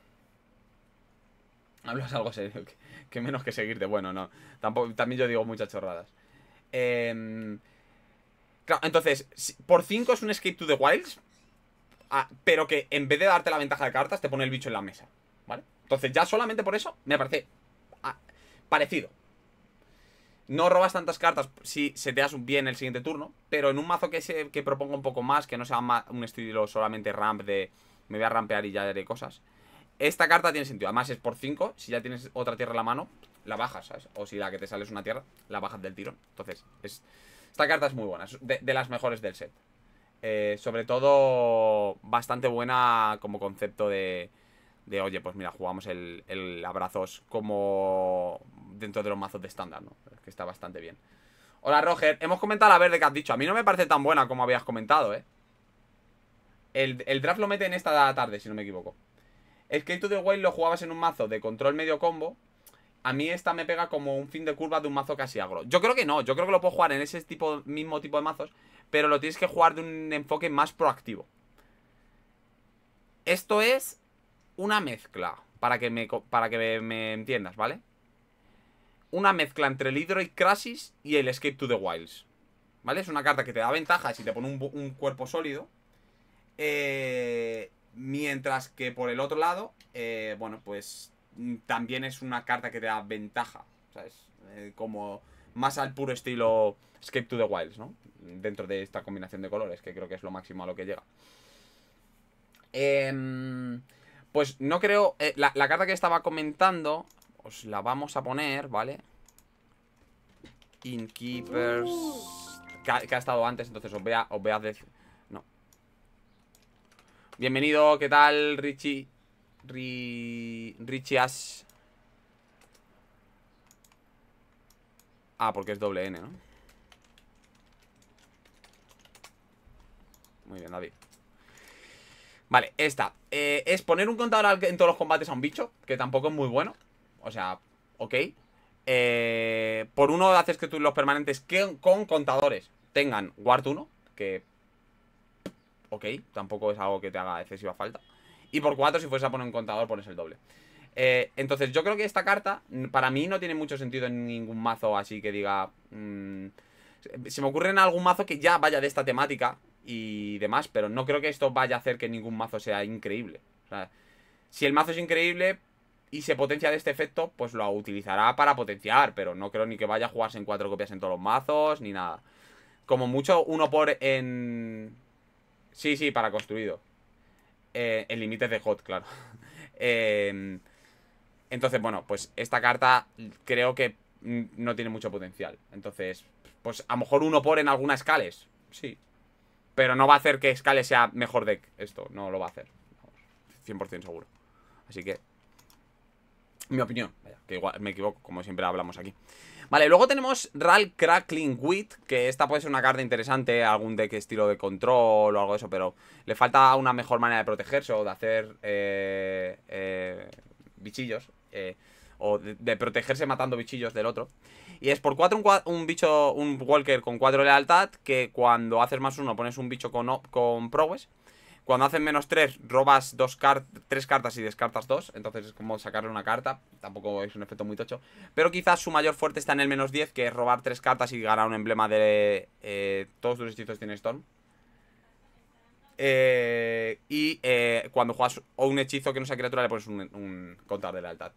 hablas algo serio, que, menos que seguirte. Bueno, no. también yo digo muchas chorradas. Em, claro, entonces, por 5 es un Escape to the Wilds pero que en vez de darte la ventaja de cartas, te pone el bicho en la mesa. ¿Vale? Entonces, ya solamente por eso me parece ah, parecido. No robas tantas cartas si se te das bien el siguiente turno, pero en un mazo que, se, proponga un poco más, que no sea un estilo solamente ramp de me voy a rampear y ya de cosas. Esta carta tiene sentido. Además es por 5. Si ya tienes otra tierra en la mano, la bajas, O si la que te sales es una tierra, la bajas del tiro Entonces, es, esta carta es muy buena. Es de las mejores del set. Eh, sobre todo, bastante buena como concepto de, de oye, pues mira, jugamos el, el, abrazos como dentro de los mazos de estándar, ¿no? Que está bastante bien. Hola, Roger. Hemos comentado la verde que has dicho. A mí no me parece tan buena como habías comentado, ¿eh? El, draft lo mete en esta tarde, si no me equivoco. que to the Way lo jugabas en un mazo de control medio combo. A mí esta me pega como un fin de curva de un mazo casi agro. Yo creo que no. Yo creo que lo puedo jugar en ese tipo, mismo tipo de mazos pero lo tienes que jugar de un enfoque más proactivo. Esto es una mezcla, para que me, para que me entiendas, ¿vale? Una mezcla entre el Hydroid Crisis y el Escape to the Wilds. ¿Vale? Es una carta que te da ventaja si te pone un, cuerpo sólido. Eh, mientras que por el otro lado, eh, bueno, pues mm, también es una carta que te da ventaja. ¿Sabes? Eh, como más al puro estilo Escape to the Wilds, ¿no? Dentro de esta combinación de colores, que creo que es lo máximo a lo que llega. Em, pues no creo... Eh, la, carta que estaba comentando, os la vamos a poner, ¿vale? Inkeepers Que ha, estado antes, entonces os voy a, decir... No. Bienvenido, ¿qué tal, Richie? Ri, Richie Ash... Ah, porque es doble N, ¿no? Muy bien, David Vale, esta eh, Es poner un contador en todos los combates a un bicho Que tampoco es muy bueno O sea, ok eh, Por uno haces que tú los permanentes con contadores Tengan guard 1 Que... Ok, tampoco es algo que te haga excesiva falta Y por 4, si fuese a poner un contador, pones el doble eh, entonces, yo creo que esta carta, para mí, no tiene mucho sentido en ningún mazo así que diga. Mm, se me ocurre en algún mazo que ya vaya de esta temática y demás, pero no creo que esto vaya a hacer que ningún mazo sea increíble. si el mazo es increíble y se potencia de este efecto, pues lo utilizará para potenciar, pero no creo ni que vaya a jugarse en cuatro copias en todos los mazos, ni nada. Como mucho, uno por en... Sí, sí, para construido. Eh, en límites de hot, claro. Em, entonces, bueno, pues esta carta creo que no tiene mucho potencial. Entonces, pues a lo mejor uno por en algunas escales. Sí, pero no va a hacer que Scale sea mejor deck Esto no lo va a hacer 100% seguro Así que Mi opinión Que igual me equivoco Como siempre hablamos aquí Vale, luego tenemos Ral Crackling Wit Que esta puede ser una carta interesante Algún deck estilo de control O algo de eso Pero le falta una mejor manera de protegerse O de hacer eh, eh, Bichillos eh, O de protegerse matando bichillos del otro y es por 4 un, un, bicho, un Walker con 4 lealtad, que cuando haces más 1 pones un bicho con, con prowess. Cuando haces menos 3, robas 3 cartas y descartas 2. Entonces es como sacarle una carta. Tampoco es un efecto muy tocho. Pero quizás su mayor fuerte está en el menos 10, que es robar 3 cartas y ganar un emblema de... Eh, todos los hechizos tienen Storm. Eh, y eh, cuando juegas o un hechizo que no sea criatura, le pones un, un contar de lealtad.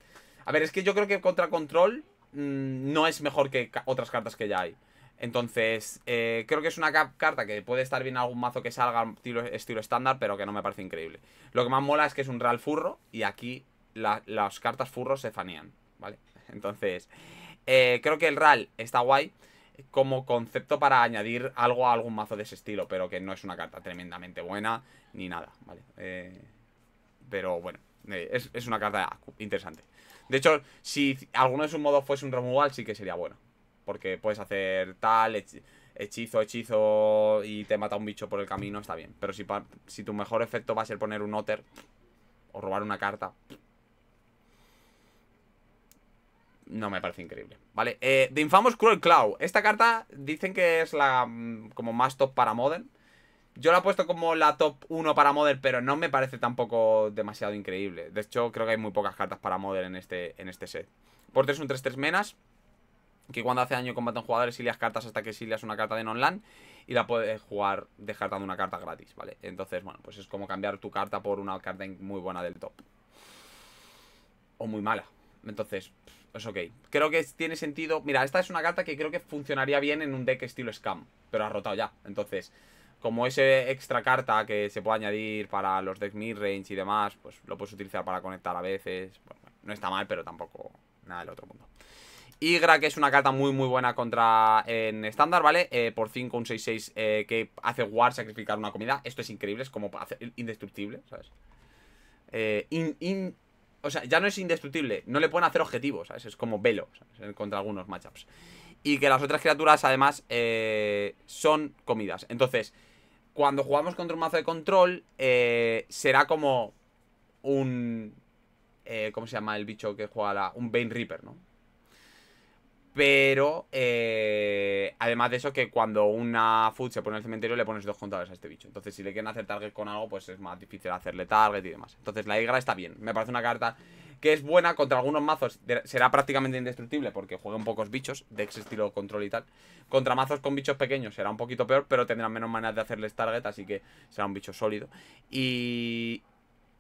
A ver, es que yo creo que contra control Mm, no es mejor que otras cartas que ya hay. Entonces, eh, creo que es una carta que puede estar bien en algún mazo que salga estilo, estándar, pero que no me parece increíble. Lo que más mola es que es un Ral furro y aquí las cartas furros se fanían ¿vale? Entonces, eh, creo que el RAL está guay como concepto para añadir algo a algún mazo de ese estilo, pero que no es una carta tremendamente buena ni nada, eh, pero bueno, es, una carta interesante. De hecho, si alguno de sus modos fuese un removal, sí que sería bueno. Porque puedes hacer tal, hechizo, hechizo y te mata un bicho por el camino, está bien. Pero si, si tu mejor efecto va a ser poner un otter o robar una carta, no me parece increíble. Vale, eh, The Infamous Cruel cloud Esta carta dicen que es la mm, como más top para Modern. Yo la he puesto como la top 1 para model pero no me parece tampoco demasiado increíble. De hecho, creo que hay muy pocas cartas para model en este, en este set. Porter es un 3-3 menas, que cuando hace daño combaten jugadores, silias cartas hasta que silias una carta de non-land y la puedes jugar descartando una carta gratis, ¿vale? Entonces, bueno, pues es como cambiar tu carta por una carta muy buena del top. O muy mala. Entonces, es ok. Creo que tiene sentido... Mira, esta es una carta que creo que funcionaría bien en un deck estilo Scam, pero ha rotado ya. Entonces, como ese extra carta que se puede añadir para los decks midrange y demás, pues lo puedes utilizar para conectar a veces. Bueno, no está mal, pero tampoco nada del otro mundo. gra que es una carta muy muy buena contra en estándar, ¿vale? Eh, por 5, un 6-6 eh, que hace War sacrificar una comida. Esto es increíble, es como indestructible, ¿sabes? Eh, o sea, ya no es indestructible, no le pueden hacer objetivos, ¿sabes? Es como velo ¿sabes? contra algunos matchups. Y que las otras criaturas, además, eh, son comidas. Entonces, cuando jugamos contra un mazo de control, eh, será como un... Eh, ¿Cómo se llama el bicho que juega la...? Un Bane Reaper, ¿no? Pero, eh, además de eso, que cuando una food se pone en el cementerio le pones dos contadores a este bicho. Entonces, si le quieren hacer target con algo, pues es más difícil hacerle target y demás. Entonces, la Igra está bien. Me parece una carta que es buena contra algunos mazos. Será prácticamente indestructible porque un pocos bichos, Dex estilo control y tal. Contra mazos con bichos pequeños será un poquito peor, pero tendrán menos maneras de hacerles target, así que será un bicho sólido. Y...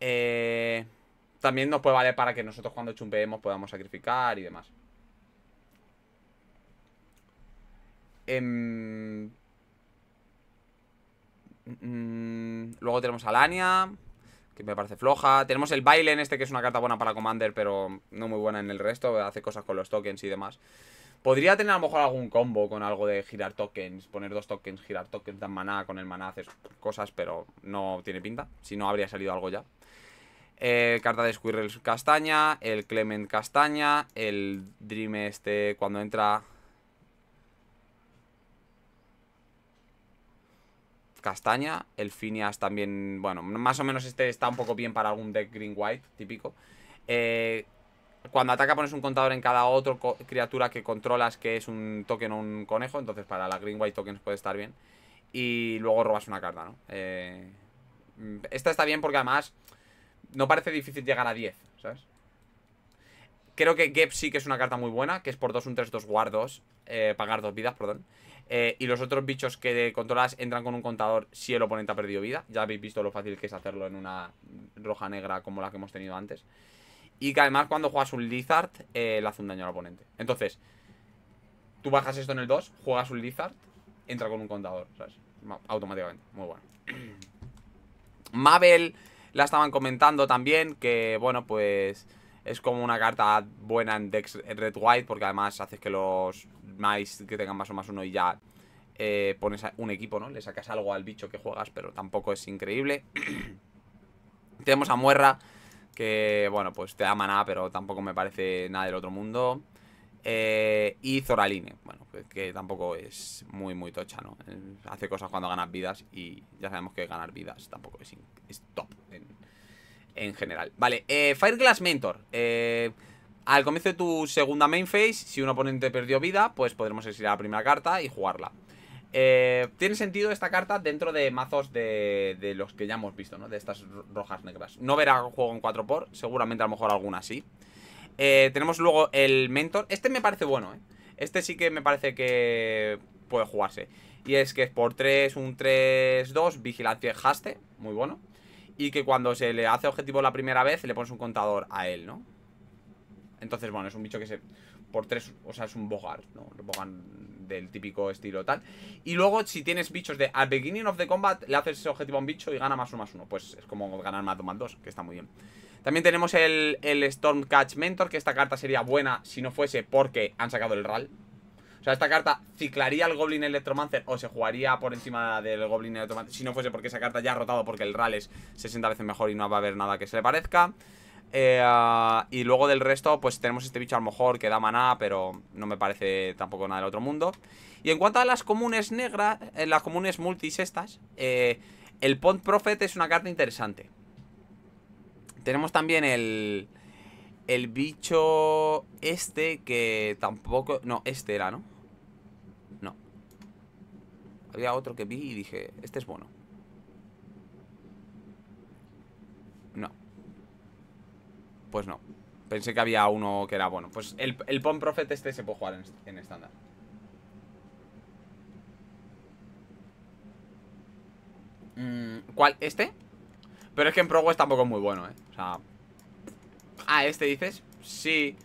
Eh, también nos puede valer para que nosotros cuando chumpeemos podamos sacrificar y demás. Em, mm, mm, luego tenemos a Lania que me parece floja. Tenemos el baile en este, que es una carta buena para Commander, pero no muy buena en el resto. Hace cosas con los tokens y demás. Podría tener a lo mejor algún combo con algo de girar tokens, poner dos tokens, girar tokens, dan maná, con el maná haces cosas, pero no tiene pinta. Si no, habría salido algo ya. Eh, carta de Squirrel castaña, el Clement castaña, el Dream este cuando entra castaña. El Phineas también, bueno, más o menos este está un poco bien para algún deck green-white típico. Eh, cuando ataca pones un contador en cada otra criatura que controlas que es un token o un conejo. Entonces para la green-white tokens puede estar bien. Y luego robas una carta, ¿no? Eh, esta está bien porque además no parece difícil llegar a 10, ¿sabes? Creo que Gep sí que es una carta muy buena, que es por 2, un 3, 2, guardos. Eh, pagar dos vidas, perdón. Eh, y los otros bichos que controlas entran con un contador si el oponente ha perdido vida. Ya habéis visto lo fácil que es hacerlo en una roja negra como la que hemos tenido antes. Y que además cuando juegas un Lizard, eh, le hace un daño al oponente. Entonces, tú bajas esto en el 2, juegas un Lizard, entra con un contador, ¿sabes? Automáticamente, muy bueno. Mabel la estaban comentando también, que bueno, pues es como una carta buena en Dex Red White, porque además haces que los más que tengan más o más uno y ya eh, pones un equipo, ¿no? Le sacas algo al bicho que juegas, pero tampoco es increíble. Tenemos a Muerra, que, bueno, pues te da maná, pero tampoco me parece nada del otro mundo. Eh, y Zoraline, bueno, pues que tampoco es muy, muy tocha, ¿no? Eh, hace cosas cuando ganas vidas y ya sabemos que ganar vidas tampoco es, top en, general. Vale, Fireglass Mentor. Eh, al comienzo de tu segunda main phase, si un oponente perdió vida, pues podremos a la primera carta y jugarla. Eh, tiene sentido esta carta dentro de mazos de, los que ya hemos visto, ¿no? De estas rojas negras. No verá juego en 4 por, seguramente a lo mejor alguna sí. Eh, tenemos luego el Mentor. Este me parece bueno, ¿eh? Este sí que me parece que puede jugarse. Y es que es por 3, un 3-2, vigilancia haste, muy bueno. Y que cuando se le hace objetivo la primera vez, le pones un contador a él, ¿no? Entonces, bueno, es un bicho que se... Por tres, o sea, es un bogar, ¿no? Bogan del típico estilo tal. Y luego, si tienes bichos de... Al beginning of the combat, le haces ese objetivo a un bicho y gana más uno, más uno. Pues es como ganar más dos, más dos, que está muy bien. También tenemos el, el Stormcatch Mentor, que esta carta sería buena si no fuese porque han sacado el RAL. O sea, esta carta ciclaría al Goblin Electromancer o se jugaría por encima del Goblin Electromancer si no fuese porque esa carta ya ha rotado porque el RAL es 60 veces mejor y no va a haber nada que se le parezca. Eh, ah, y luego del resto, pues tenemos este bicho a lo mejor que da maná, pero no me parece tampoco nada del otro mundo. Y en cuanto a las comunes negras, eh, las comunes multis estas, eh, el Pond Prophet es una carta interesante. Tenemos también el, el bicho este que tampoco... No, este era, ¿no? No. Había otro que vi y dije, este es bueno. Pues no. Pensé que había uno que era bueno. Pues el, el Pon este se puede jugar en, estándar. Mm, ¿Cuál? ¿Este? Pero es que en Pro tampoco muy bueno, ¿eh? O sea... Ah, ¿este dices? Sí...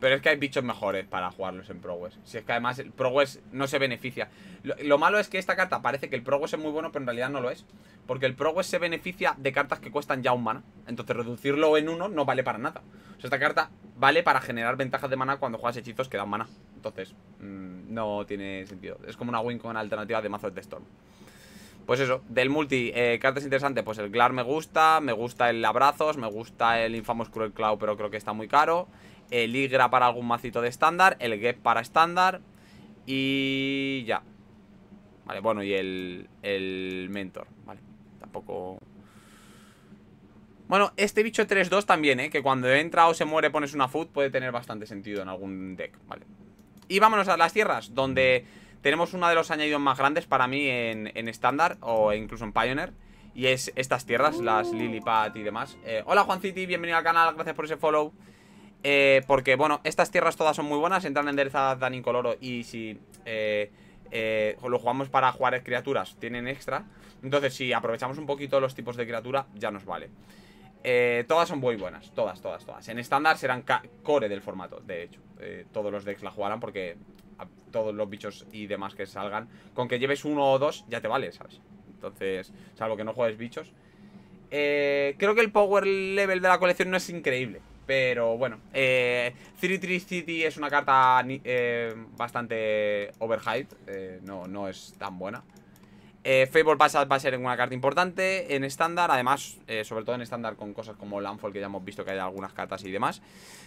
Pero es que hay bichos mejores para jugarlos en ProWest Si es que además el ProWest no se beneficia. Lo, malo es que esta carta parece que el ProWest es muy bueno, pero en realidad no lo es. Porque el ProWest se beneficia de cartas que cuestan ya un mana. Entonces reducirlo en uno no vale para nada. O sea, esta carta vale para generar ventajas de mana cuando juegas hechizos que dan mana. Entonces, mm, no tiene sentido. Es como una win con alternativa de mazos de Storm. Pues eso, del multi, eh, cartas interesantes, pues el Glar me gusta, me gusta el Abrazos, me gusta el Infamous Cruel Claw, pero creo que está muy caro el Igra para algún macito de estándar, el Gep para estándar y ya. Vale, bueno, y el, el Mentor, vale, tampoco... Bueno, este bicho 3-2 también, ¿eh? Que cuando entra o se muere pones una food puede tener bastante sentido en algún deck, vale. Y vámonos a las tierras, donde tenemos una de los añadidos más grandes para mí en estándar o incluso en Pioneer. Y es estas tierras, las Lilipat y demás. Eh, hola hola City, bienvenido al canal, gracias por ese follow. Eh, porque, bueno, estas tierras todas son muy buenas, entran enderezadas, dan incoloro y si eh, eh, lo jugamos para jugar criaturas, tienen extra. Entonces, si aprovechamos un poquito los tipos de criatura, ya nos vale. todas son muy buenas, todas, todas, todas. En estándar serán core del formato, de hecho. todos los decks la jugarán porque todos los bichos y demás que salgan, con que lleves uno o dos, ya te vale, ¿sabes? Entonces, salvo que no juegues bichos. creo que el power level de la colección no es increíble. Pero bueno, eh, 33 City es una carta eh, bastante overhyped, eh, no, no es tan buena. Eh, Fable va a ser una carta importante en estándar, además, eh, sobre todo en estándar con cosas como Landfall, que ya hemos visto que hay algunas cartas y demás.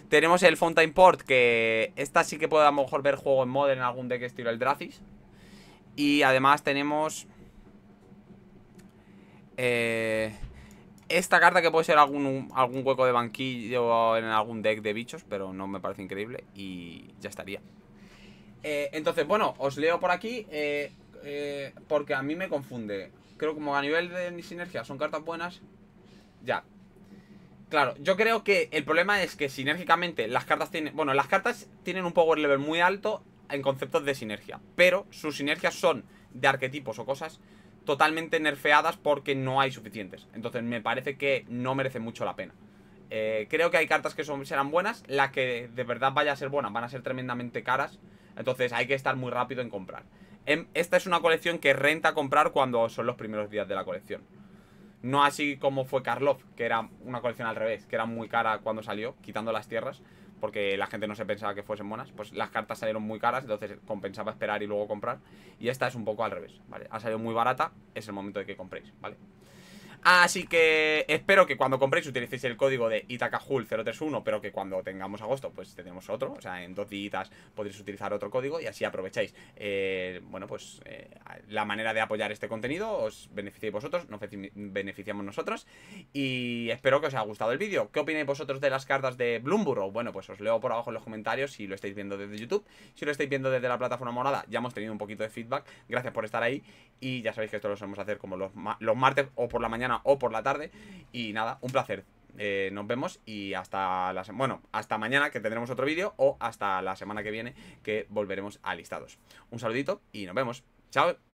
Tenemos el Fountain Port, que esta sí que puede a lo mejor ver juego en Modern en algún deck estilo el Dracis. Y además tenemos... Eh esta carta que puede ser algún, algún hueco de banquillo en algún deck de bichos, pero no me parece increíble y ya estaría. Eh, entonces, bueno, os leo por aquí eh, eh, porque a mí me confunde. Creo como a nivel de sinergia son cartas buenas. Ya. Claro, yo creo que el problema es que sinérgicamente las cartas tienen... Bueno, las cartas tienen un power level muy alto en conceptos de sinergia, pero sus sinergias son de arquetipos o cosas totalmente nerfeadas porque no hay suficientes. Entonces me parece que no merece mucho la pena. Eh, creo que hay cartas que serán buenas, las que de verdad vaya a ser buenas van a ser tremendamente caras, entonces hay que estar muy rápido en comprar. Em, esta es una colección que renta comprar cuando son los primeros días de la colección. No así como fue Karlov, que era una colección al revés, que era muy cara cuando salió, quitando las tierras porque la gente no se pensaba que fuesen monas, pues las cartas salieron muy caras, entonces compensaba esperar y luego comprar. Y esta es un poco al revés, ¿vale? Ha salido muy barata, es el momento de que compréis, ¿vale? Así que espero que cuando compréis utilicéis el código de itacajul 031 pero que cuando tengamos agosto, pues tenemos otro. O sea, en dos días podréis utilizar otro código y así aprovecháis. Eh, bueno, pues eh, la manera de apoyar este contenido os beneficiáis vosotros, nos beneficiamos nosotros. Y espero que os haya gustado el vídeo. ¿Qué opináis vosotros de las cartas de Bloomborough? Bueno, pues os leo por abajo en los comentarios si lo estáis viendo desde YouTube. Si lo estáis viendo desde la plataforma morada, ya hemos tenido un poquito de feedback. Gracias por estar ahí. Y ya sabéis que esto lo vamos hacer como los martes o por la mañana o por la tarde. Y nada, un placer. Eh, nos vemos y hasta la bueno, hasta mañana que tendremos otro vídeo o hasta la semana que viene que volveremos a listados. Un saludito y nos vemos. Chao.